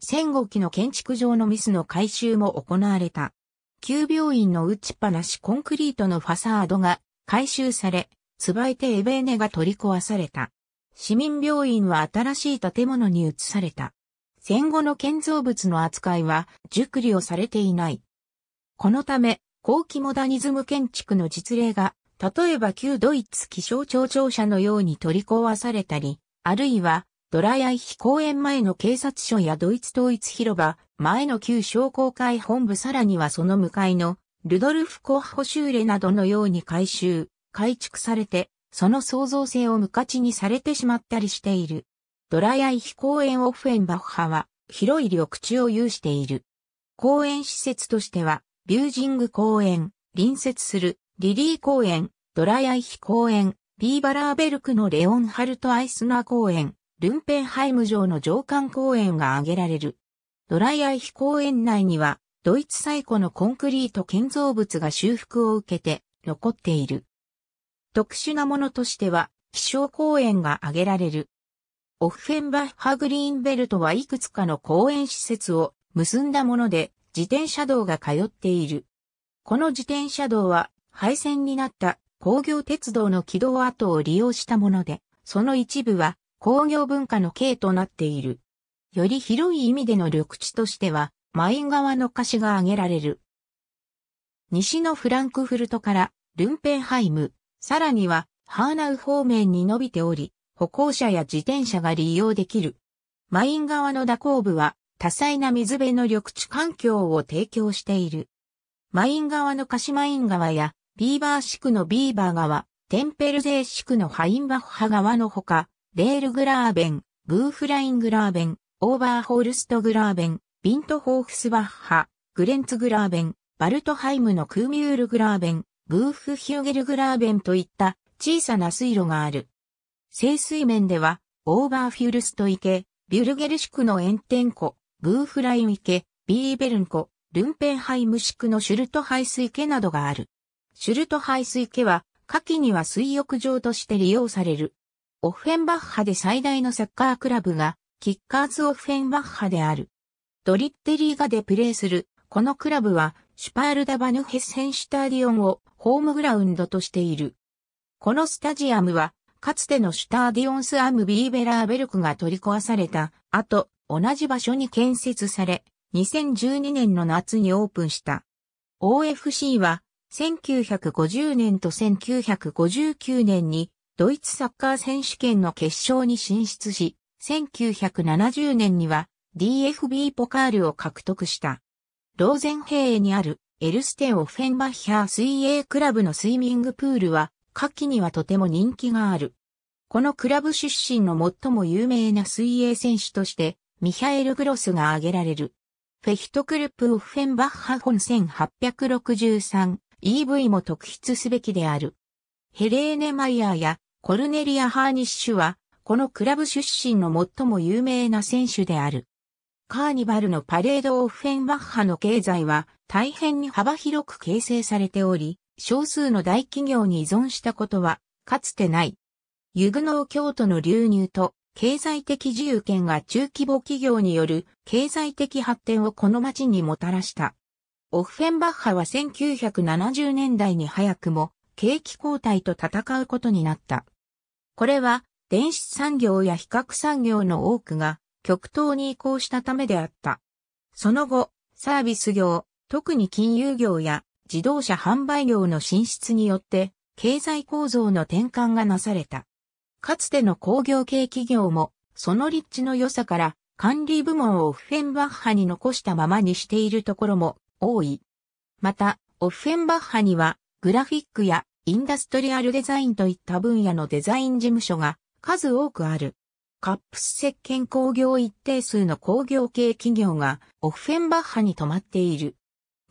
Speaker 1: 戦後期の建築上のミスの改修も行われた。旧病院の打ちっぱなしコンクリートのファサードが改修され、つばいてエベーネが取り壊された。市民病院は新しい建物に移された。戦後の建造物の扱いは熟慮されていない。このため、後期モダニズム建築の実例が、例えば旧ドイツ気象庁庁舎のように取り壊されたり、あるいは、ドラヤイヒ公園前の警察署やドイツ統一広場、前の旧商工会本部さらにはその向かいの、ルドルフ・コッホシューレなどのように改修、改築されて、その創造性を無価値にされてしまったりしている。ドラヤイヒ公園オフェンバッハは広い緑地を有している。公園施設としては、ビュージング公園、隣接するリリー公園、ドラヤイヒ公園、ビーバラーベルクのレオンハルト・アイスナー公園、ルンペンハイム城の上官公園が挙げられる。ドライアイヒ公園内には、ドイツ最古のコンクリート建造物が修復を受けて残っている。特殊なものとしては、気象公園が挙げられる。オッフェンバッハグリーンベルトはいくつかの公園施設を結んだもので自転車道が通っている。この自転車道は廃線になった工業鉄道の軌道跡を利用したもので、その一部は工業文化の形となっている。より広い意味での緑地としては、マイン川の歌詞が挙げられる。西のフランクフルトからルンペンハイム、さらにはハーナウ方面に伸びており、歩行者や自転車が利用できる。マイン川の蛇行部は多彩な水辺の緑地環境を提供している。マイン川の鹿島イン川やビーバー市区のビーバー川、テンペルゼー区のハインバッハ川のほか、レールグラーベン、グーフライングラーベン、オーバーホールストグラーベン、ビントホーフスバッハ、グレンツグラーベン、バルトハイムのクーミュールグラーベン、グーフヒューゲルグラーベンといった小さな水路がある。清水面では、オーバーフュルスト池、ビュルゲルシクの炎天湖、グーフライン池、ビーベルン湖、ルンペンハイムシクのシュルト排水池などがある。シュルト排水池は、夏季には水浴場として利用される。オフェンバッハで最大のサッカークラブが、キッカーズ・オフェンバッハである。ドリッテリーガでプレーする、このクラブは、シュパールダ・バヌ・ヘッセン・シュタディオンをホームグラウンドとしている。このスタジアムは、かつてのシュターディオンスアムビーベラーベルクが取り壊された後、同じ場所に建設され、2012年の夏にオープンした。OFC は、1950年と1959年に、ドイツサッカー選手権の決勝に進出し、1970年には DFB ポカールを獲得した。ローゼンヘイにあるエルステオフェンバッヒャー水泳クラブのスイミングプールは夏季にはとても人気がある。このクラブ出身の最も有名な水泳選手として、ミハエル・グロスが挙げられる。フェヒトクルプ・オフェンバッハ本 1863EV も特筆すべきである。ヘレーネ・マイヤーやコルネリア・ハーニッシュは、このクラブ出身の最も有名な選手である。カーニバルのパレード・オフェンバッハの経済は大変に幅広く形成されており、少数の大企業に依存したことは、かつてない。ユグノー教徒の流入と、経済的自由権が中規模企業による経済的発展をこの町にもたらした。オフフェンバッハは1970年代に早くも景気交代と戦うことになった。これは電子産業や比較産業の多くが極東に移行したためであった。その後、サービス業、特に金融業や自動車販売業の進出によって、経済構造の転換がなされた。かつての工業系企業も、その立地の良さから、管理部門をオッフェンバッハに残したままにしているところも多い。また、オッフェンバッハには、グラフィックやインダストリアルデザインといった分野のデザイン事務所が数多くある。カップス石鹸工業一定数の工業系企業がオッフェンバッハに泊まっている。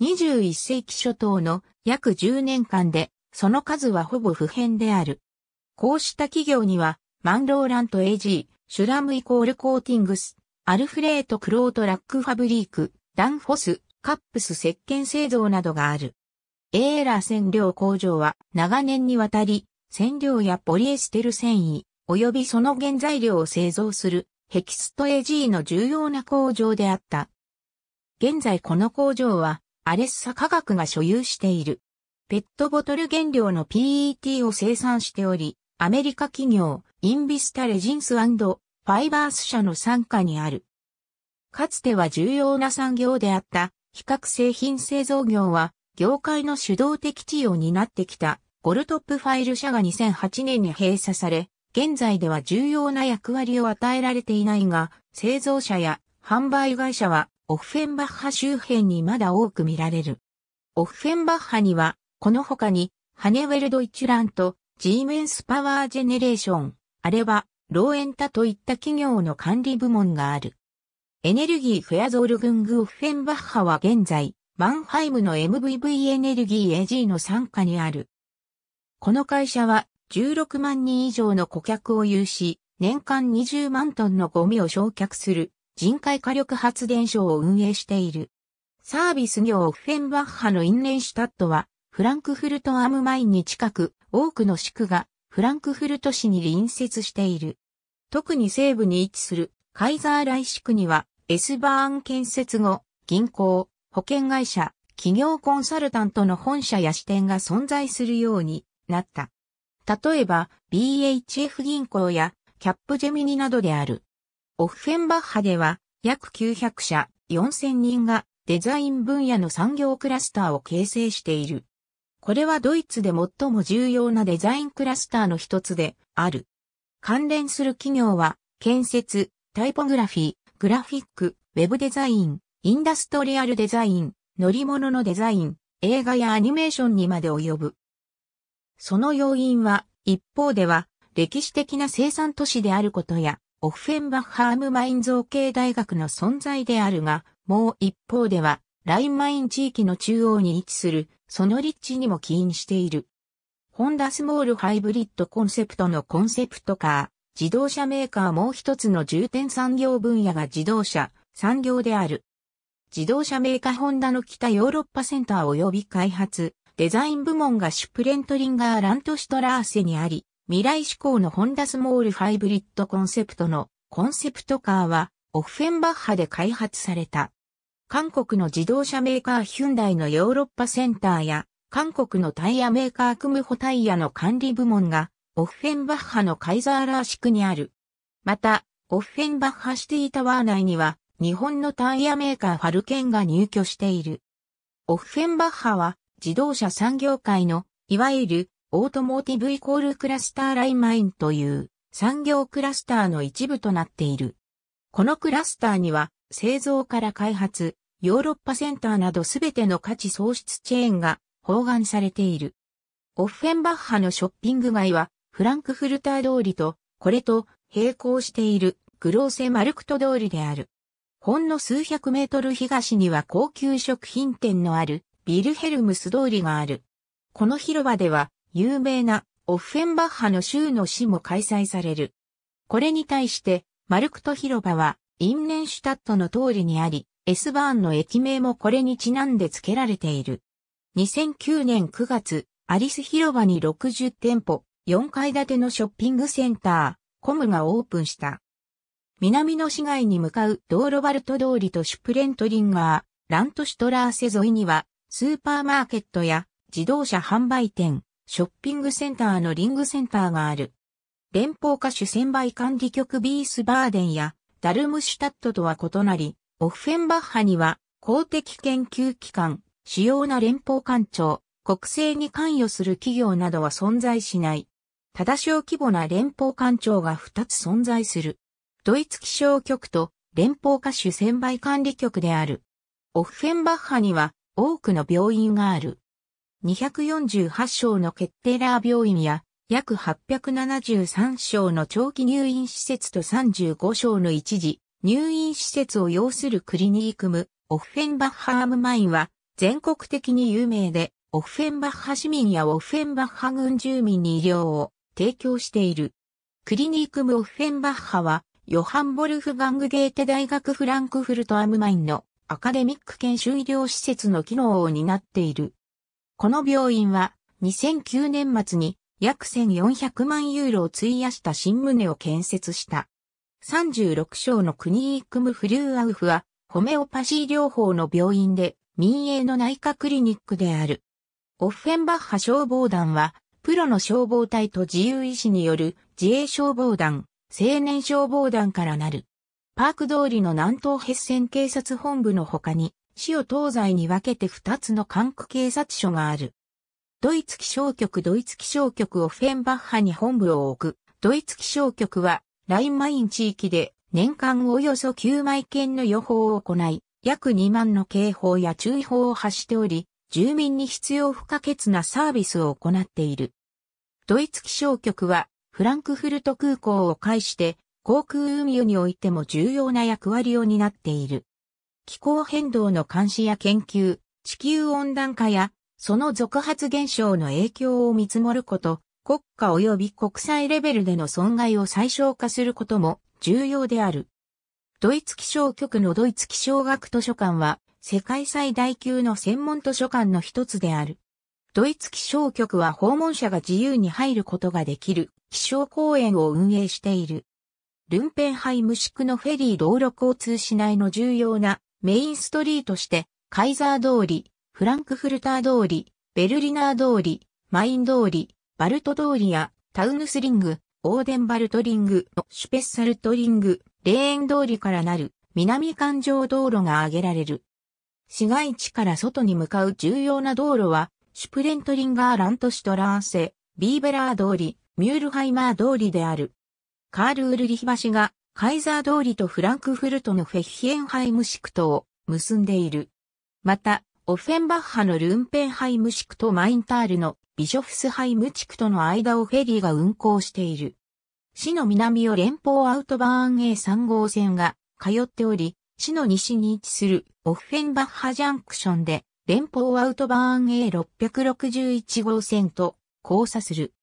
Speaker 1: 21世紀初頭の約10年間で、その数はほぼ不変である。こうした企業には、マンローラント AG、シュラムイコールコーティングス、アルフレートクロートラックファブリーク、ダンフォス、カップス石鹸製造などがある。エーラ染料工場は長年にわたり、染料やポリエステル繊維、及びその原材料を製造するヘキスト AG の重要な工場であった。現在この工場はアレッサ化学が所有している。ペットボトル原料の PET を生産しており、アメリカ企業、インビスタレジンスファイバース社の傘下にある。かつては重要な産業であった比較製品製造業は業界の主導的地位を担ってきたゴルトップファイル社が2008年に閉鎖され、現在では重要な役割を与えられていないが、製造者や販売会社はオフフェンバッハ周辺にまだ多く見られる。オフフェンバッハには、この他に、ハネウェルド一覧と、ジーメンスパワージェネレーション、あれは、ローエンタといった企業の管理部門がある。エネルギーフェアゾールグングオフフェンバッハは現在、マンハイムの MVV エネルギー AG の傘下にある。この会社は16万人以上の顧客を有し、年間20万トンのゴミを焼却する人海火力発電所を運営している。サービス業オフェンバッハのインレンシュタットは、フランクフルトアムマインに近く、多くの地区がフランクフルト市に隣接している。特に西部に位置するカイザーライ市区には、エスバーン建設後、銀行、保険会社、企業コンサルタントの本社や支店が存在するようになった。例えば、BHF 銀行やキャップジェミニなどである。オッフェンバッハでは約900社4000人がデザイン分野の産業クラスターを形成している。これはドイツで最も重要なデザインクラスターの一つである。関連する企業は建設、タイポグラフィー、グラフィック、ウェブデザイン、インダストリアルデザイン、乗り物のデザイン、映画やアニメーションにまで及ぶ。その要因は、一方では、歴史的な生産都市であることや、オッフェンバッハームマイン造形大学の存在であるが、もう一方では、ラインマイン地域の中央に位置する、その立地にも起因している。ホンダスモールハイブリッドコンセプトのコンセプトカー、自動車メーカーもう一つの重点産業分野が自動車、産業である。自動車メーカーホンダの北ヨーロッパセンター及び開発、デザイン部門がシュプレントリンガーラントシュトラーセにあり、未来志向のホンダスモールハイブリッドコンセプトのコンセプトカーはオフフェンバッハで開発された。韓国の自動車メーカーヒュンダイのヨーロッパセンターや韓国のタイヤメーカークムホタイヤの管理部門がオフフェンバッハのカイザーラーシクにある。また、オフフェンバッハシティタワー内には日本のタイヤメーカーファルケンが入居している。オフフェンバッハは自動車産業界のいわゆるオートモーティブイコールクラスターライマインという産業クラスターの一部となっている。このクラスターには製造から開発、ヨーロッパセンターなどすべての価値創出チェーンが包含されている。オッフェンバッハのショッピング街はフランクフルター通りと、これと並行しているグローセ・マルクト通りである。ほんの数百メートル東には高級食品店のあるビルヘルムス通りがある。この広場では有名なオッフェンバッハの州の市も開催される。これに対して、マルクト広場は、インネンシュタットの通りにあり、エスバーンの駅名もこれにちなんで付けられている。2009年9月、アリス広場に60店舗、4階建てのショッピングセンター、コムがオープンした。南の市街に向かう道路バルト通りとシュプレントリンガー、ラントシュトラーセ沿いには、スーパーマーケットや自動車販売店、ショッピングセンターのリングセンターがある。連邦歌手専売管理局ビースバーデンやダルムシュタットとは異なり、オフフェンバッハには公的研究機関、主要な連邦官庁、国政に関与する企業などは存在しない。ただ小規模な連邦官庁が2つ存在する。ドイツ気象局と連邦歌手専売管理局である。オフェンバッハには多くの病院がある。248床のケッテラー病院や、約873床の長期入院施設と35床の一時、入院施設を要するクリニークム、オフフェンバッハームマインは、全国的に有名で、オフフェンバッハ市民やオフフェンバッハ軍住民に医療を提供している。クリニークムオフフェンバッハは、ヨハンボルフガングゲーテ大学フランクフルトアムマインのアカデミック研修医療施設の機能を担っている。この病院は2009年末に約1400万ユーロを費やした新棟を建設した。36章のクニークムフリューアウフは、ホメオパシー療法の病院で、民営の内科クリニックである。オッフェンバッハ消防団は、プロの消防隊と自由医師による自衛消防団、青年消防団からなる。パーク通りの南東ヘッセン警察本部の他に、市を東西に分けて2つの管区警察署がある。ドイツ気象局ドイツ気象局をフェンバッハに本部を置く。ドイツ気象局は、ラインマイン地域で年間およそ9万件の予報を行い、約2万の警報や注意報を発しており、住民に必要不可欠なサービスを行っている。ドイツ気象局は、フランクフルト空港を介して、航空運輸においても重要な役割を担っている。気候変動の監視や研究、地球温暖化や、その続発現象の影響を見積もること、国家及び国際レベルでの損害を最小化することも重要である。ドイツ気象局のドイツ気象学図書館は、世界最大級の専門図書館の一つである。ドイツ気象局は訪問者が自由に入ることができる気象公園を運営している。ルンペンハイム宿のフェリー道路交通市内の重要なメインストリートして、カイザー通り、フランクフルター通り、ベルリナー通り、マイン通り、バルト通りやタウヌスリング、オーデンバルトリング、シュペッサルトリング、レーン通りからなる南環状道路が挙げられる。市街地から外に向かう重要な道路は、シュプレントリンガーラントシトラーセ、ビーベラー通り、ミュールハイマー通りである。カール・ウルリヒ橋がカイザー通りとフランクフルトのフェヒエンハイムシクトを結んでいる。また、オフェンバッハのルンペンハイムシクとマインタールのビショフスハイム地区との間をフェリーが運行している。市の南を連邦アウトバーン A3 号線が通っており、市の西に位置するオフェンバッハジャンクションで連邦アウトバーン A661 号線と交差する。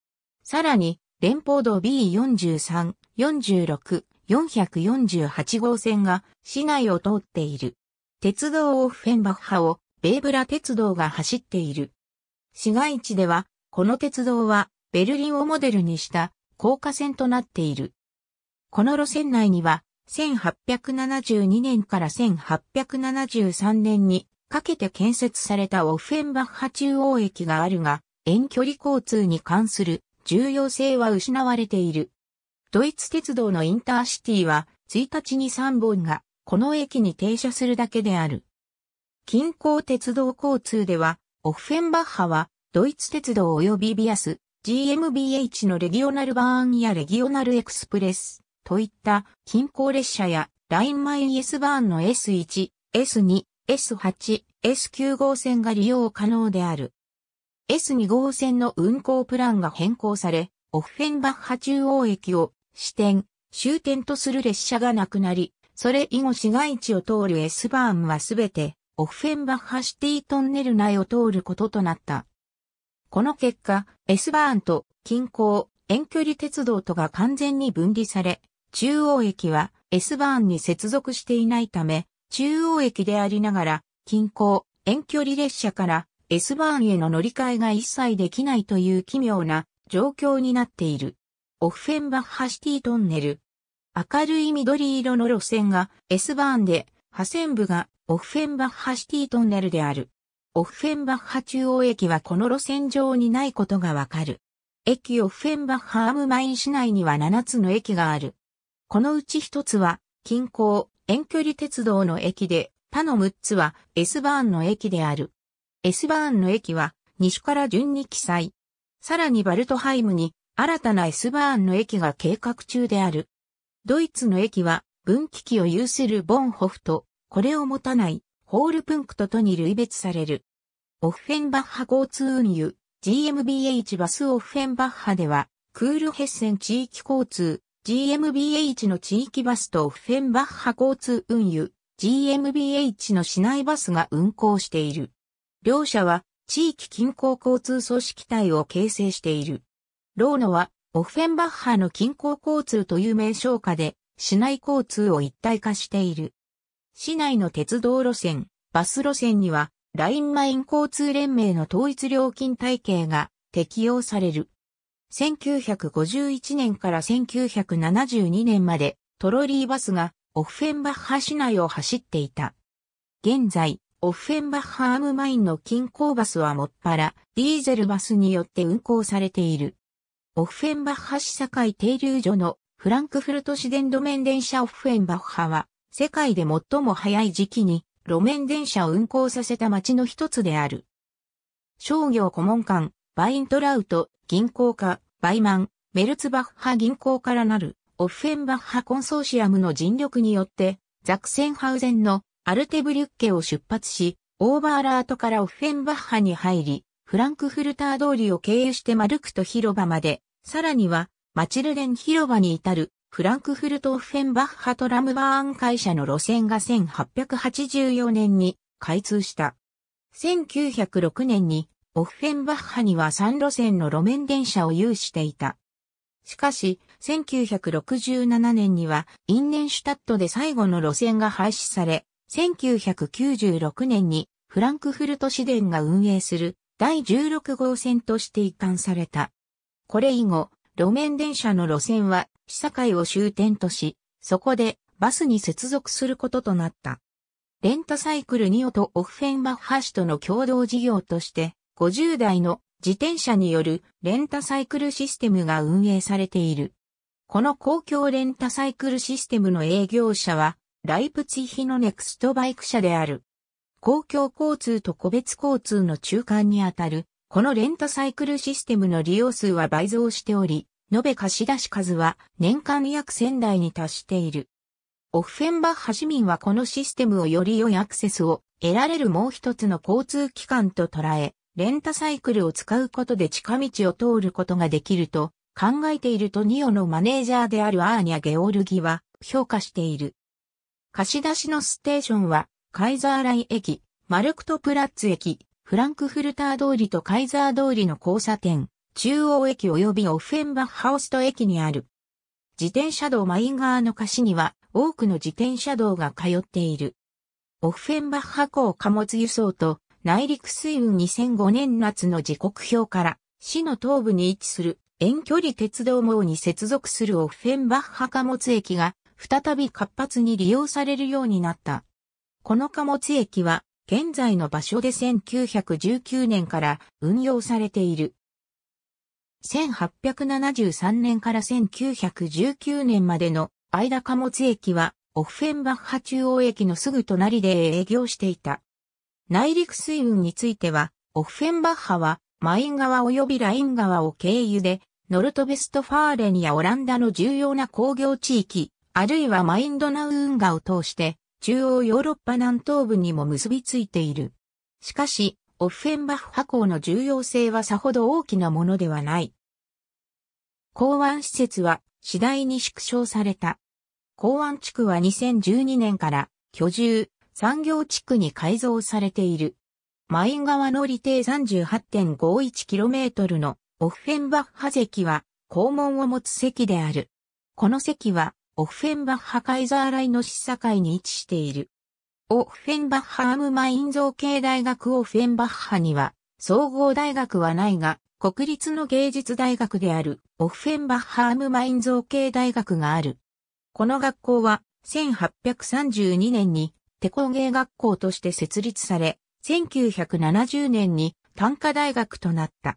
Speaker 1: さらに、連邦道 B43、46、448号線が市内を通っている。鉄道オフフェンバッハをベーブラ鉄道が走っている。市街地では、この鉄道はベルリンをモデルにした高架線となっている。この路線内には、1872年から1873年にかけて建設されたオフェンバッハ中央駅があるが、遠距離交通に関する重要性は失われている。ドイツ鉄道のインターシティは、1日に3本が、この駅に停車するだけである。近郊鉄道交通では、オフフェンバッハは、ドイツ鉄道及びビアス、GMBH のレギオナルバーンやレギオナルエクスプレス、といった近郊列車や、ラインマイエスバーンの S1、S2、S8、S9 号線が利用可能である。S2 号線の運行プランが変更され、オフェンバッハ中央駅を支点、終点とする列車がなくなり、それ以後市街地を通る S バーンはすべて、オフフェンバッハシティトンネル内を通ることとなった。この結果、S バーンと近郊、遠距離鉄道とが完全に分離され、中央駅は S バーンに接続していないため、中央駅でありながら、近郊、遠距離列車から S バーンへの乗り換えが一切できないという奇妙な状況になっている。オフフェンバッハシティトンネル。明るい緑色の路線が S バーンで、破線部がオフフェンバッハシティトンネルである。オフフェンバッハ中央駅はこの路線上にないことがわかる。駅オフフェンバッハアムマイン市内には7つの駅がある。このうち1つは、近郊、遠距離鉄道の駅で、他の6つは S バーンの駅である。S バーンの駅は、西から順に記載。さらにバルトハイムに新たな S バーンの駅が計画中である。ドイツの駅は分岐器を有するボンホフと、これを持たないホールプンクトとに類別される。オフェンバッハ交通運輸 GMBH バスオフェンバッハでは、クールヘッセン地域交通 GMBH の地域バスとオフェンバッハ交通運輸 GMBH の市内バスが運行している。両社は地域近郊交通組織体を形成している。ローノは、オフェンバッハの近郊交通という名称下で、市内交通を一体化している。市内の鉄道路線、バス路線には、ラインマイン交通連盟の統一料金体系が適用される。1951年から1972年までトロリーバスがオフェンバッハ市内を走っていた。現在、オフェンバッハアームマインの近郊バスはもっぱらディーゼルバスによって運行されている。オッフェンバッハ市境停留所のフランクフルト市電路面電車オッフェンバッハは、世界で最も早い時期に路面電車を運行させた町の一つである。商業顧問館、バイントラウト、銀行家、バイマン、メルツバッハ銀行からなる、オッフェンバッハコンソーシアムの尽力によって、ザクセンハウゼンのアルテブリュッケを出発し、オーバーラートからオッフェンバッハに入り、フランクフルター通りを経由してマルクト広場までさらには、マチルレン広場に至るフランクフルト・オフェンバッハトラムバーン会社の路線が1884年に開通した。1906年にオフェンバッハには3路線の路面電車を有していた。しかし、1967年にはインネンシュタットで最後の路線が廃止され、1996年にフランクフルト市電が運営する第16号線として移管された。これ以後、路面電車の路線は、市境を終点とし、そこでバスに接続することとなった。レンタサイクルニオとオフフェンバッハ市との共同事業として、50台の自転車によるレンタサイクルシステムが運営されている。この公共レンタサイクルシステムの営業者は、ライプツィヒのネクストバイク社である。公共交通と個別交通の中間にあたるこのレンタサイクルシステムの利用数は倍増しており、延べ貸し出し数は年間約1000台に達している。オフェンバッハ市民はこのシステムをより良いアクセスを得られるもう一つの交通機関と捉え、レンタサイクルを使うことで近道を通ることができると考えているとニオのマネージャーであるアーニャ・ゲオルギは評価している。貸し出しのステーションはカイザーライ駅、マルクトプラッツ駅、フランクフルター通りとカイザー通りの交差点、中央駅及びオフェンバッハオスト駅にある。自転車道マイン側の貸しには多くの自転車道が通っている。オフェンバッハ港貨物輸送と内陸水運2005年夏の時刻表から市の東部に位置する遠距離鉄道網に接続するオフェンバッハ貨物駅が再び活発に利用されるようになった。この貨物駅は現在の場所で1919年から運用されている。1873年から1919年までの間貨物駅はオフェンバッハ中央駅のすぐ隣で営業していた。内陸水運については、オフェンバッハはマイン川及びライン川を経由で、ノルトベストファーレンやオランダの重要な工業地域、あるいはマインドナウ運河を通して、中央ヨーロッパ南東部にも結びついている。しかし、オッフェンバッフ港の重要性はさほど大きなものではない。港湾施設は次第に縮小された。港湾地区は2012年から居住、産業地区に改造されている。マイン川の利定 38.51km のオッフェンバッハ席は、肛門を持つ席である。この席は、オッフェンバッハカイザーライの市境に位置している。オッフェンバッハアムマイン造形大学オッフェンバッハには、総合大学はないが、国立の芸術大学である、オッフェンバッハアムマイン造形大学がある。この学校は、1832年に、手工芸学校として設立され、1970年に短科大学となった。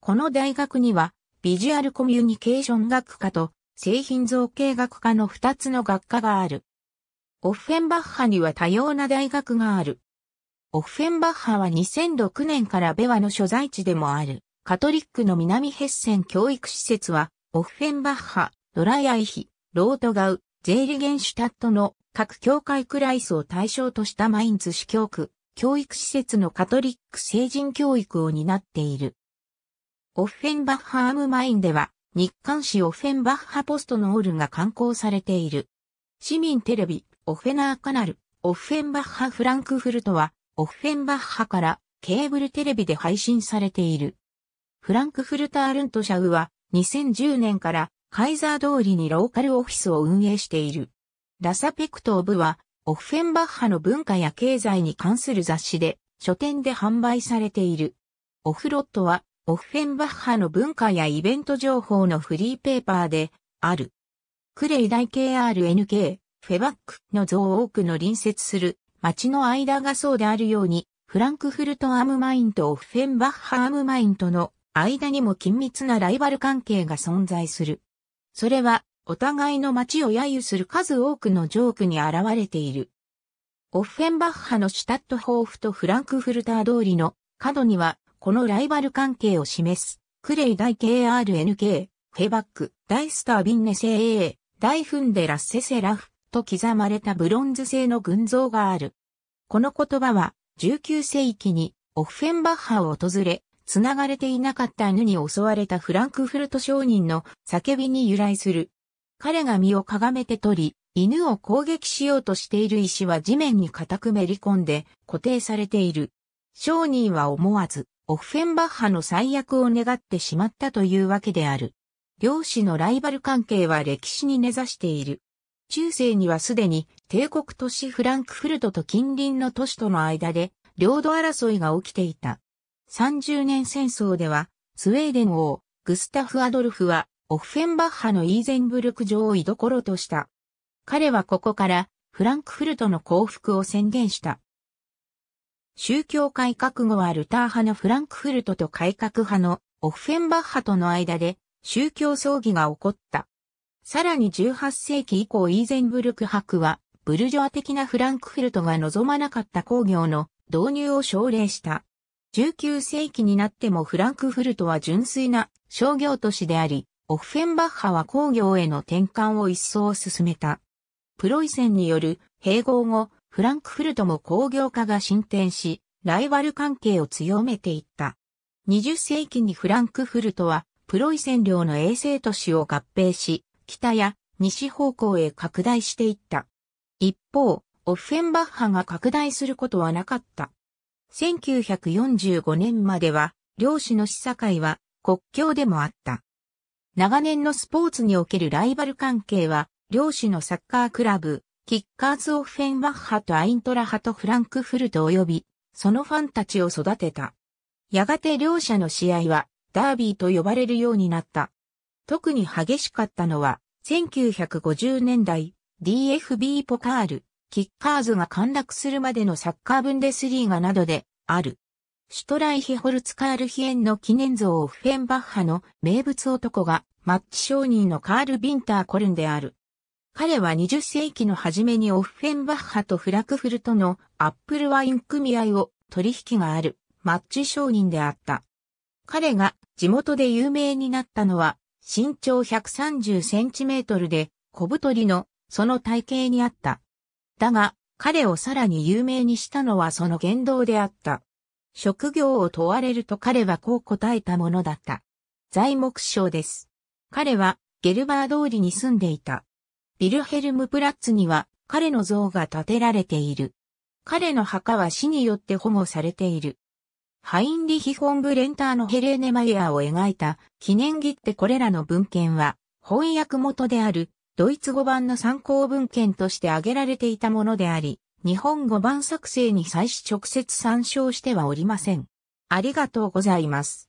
Speaker 1: この大学には、ビジュアルコミュニケーション学科と製品造形学科の二つの学科がある。オッフェンバッハには多様な大学がある。オッフェンバッハは2006年からベワの所在地でもある、カトリックの南ヘッセン教育施設は、オッフェンバッハ、ドライアイヒ、ロートガウ、ゼーリゲンシュタットの各教会クライスを対象としたマインツ市教区、教育施設のカトリック成人教育を担っている。オッフェンバッハームマインでは、日刊誌オフェンバッハポストのオールが刊行されている。市民テレビ、オフェナーカナル、オフェンバッハフランクフルトは、オフェンバッハからケーブルテレビで配信されている。フランクフルタールントシャウは2010年からカイザー通りにローカルオフィスを運営している。ラサペクトーブはオフェンバッハの文化や経済に関する雑誌で書店で販売されている。オフロットはオッフェンバッハの文化やイベント情報のフリーペーパーである。クレイ大 KRNK、フェバックの像を多くの隣接する街の間がそうであるように、フランクフルトアームマインとオッフェンバッハアームマインとの間にも緊密なライバル関係が存在する。それは、お互いの街を揶揄する数多くのジョークに現れている。オッフェンバッハのシュタットホーフとフランクフルター通りの角にはこのライバル関係を示す、クレイ大 KRNK、フェバック、大スタービンネ製 a 大フンデラッセセラフ、と刻まれたブロンズ製の群像がある。この言葉は、19世紀にオフフェンバッハを訪れ、繋がれていなかった犬に襲われたフランクフルト商人の叫びに由来する。彼が身をかがめて取り、犬を攻撃しようとしている石は地面に固くめり込んで固定されている。商人は思わずオッフェンバッハの最悪を願ってしまったというわけである。両氏のライバル関係は歴史に根ざしている。中世にはすでに帝国都市フランクフルトと近隣の都市との間で領土争いが起きていた。30年戦争ではスウェーデン王グスタフ・アドルフはオッフェンバッハのイーゼンブルク城を居所とした。彼はここからフランクフルトの降伏を宣言した。宗教改革後はルター派のフランクフルトと改革派のオフェンバッハとの間で宗教葬儀が起こった。さらに18世紀以降イーゼンブルク博はブルジョア的なフランクフルトが望まなかった工業の導入を奨励した。19世紀になってもフランクフルトは純粋な商業都市であり、オフフェンバッハは工業への転換を一層進めた。プロイセンによる併合後、フランクフルトも工業化が進展し、ライバル関係を強めていった。20世紀にフランクフルトは、プロイセン領の衛星都市を合併し、北や西方向へ拡大していった。一方、オッフェンバッハが拡大することはなかった。1945年までは、漁師の市境は国境でもあった。長年のスポーツにおけるライバル関係は、漁師のサッカークラブ、キッカーズ・オフフェンバッハとアイントラハとフランクフルト及び、そのファンたちを育てた。やがて両者の試合は、ダービーと呼ばれるようになった。特に激しかったのは、1950年代、DFB ポカール、キッカーズが陥落するまでのサッカーブンデスリーガなどで、ある。シュトライヒホルツカールヒエンの記念像をフェンバッハの名物男が、マッチ商人のカール・ビンター・コルンである。彼は20世紀の初めにオフフェンバッハとフラクフルトのアップルワイン組合を取引があるマッチ商人であった。彼が地元で有名になったのは身長130センチメートルで小太りのその体型にあった。だが彼をさらに有名にしたのはその言動であった。職業を問われると彼はこう答えたものだった。材木商です。彼はゲルバー通りに住んでいた。ビルヘルムプラッツには彼の像が建てられている。彼の墓は死によって保護されている。ハインリヒ・フォン・ブレンターのヘレーネ・マイヤーを描いた記念切手これらの文献は翻訳元であるドイツ語版の参考文献として挙げられていたものであり、日本語版作成に際し直接参照してはおりません。ありがとうございます。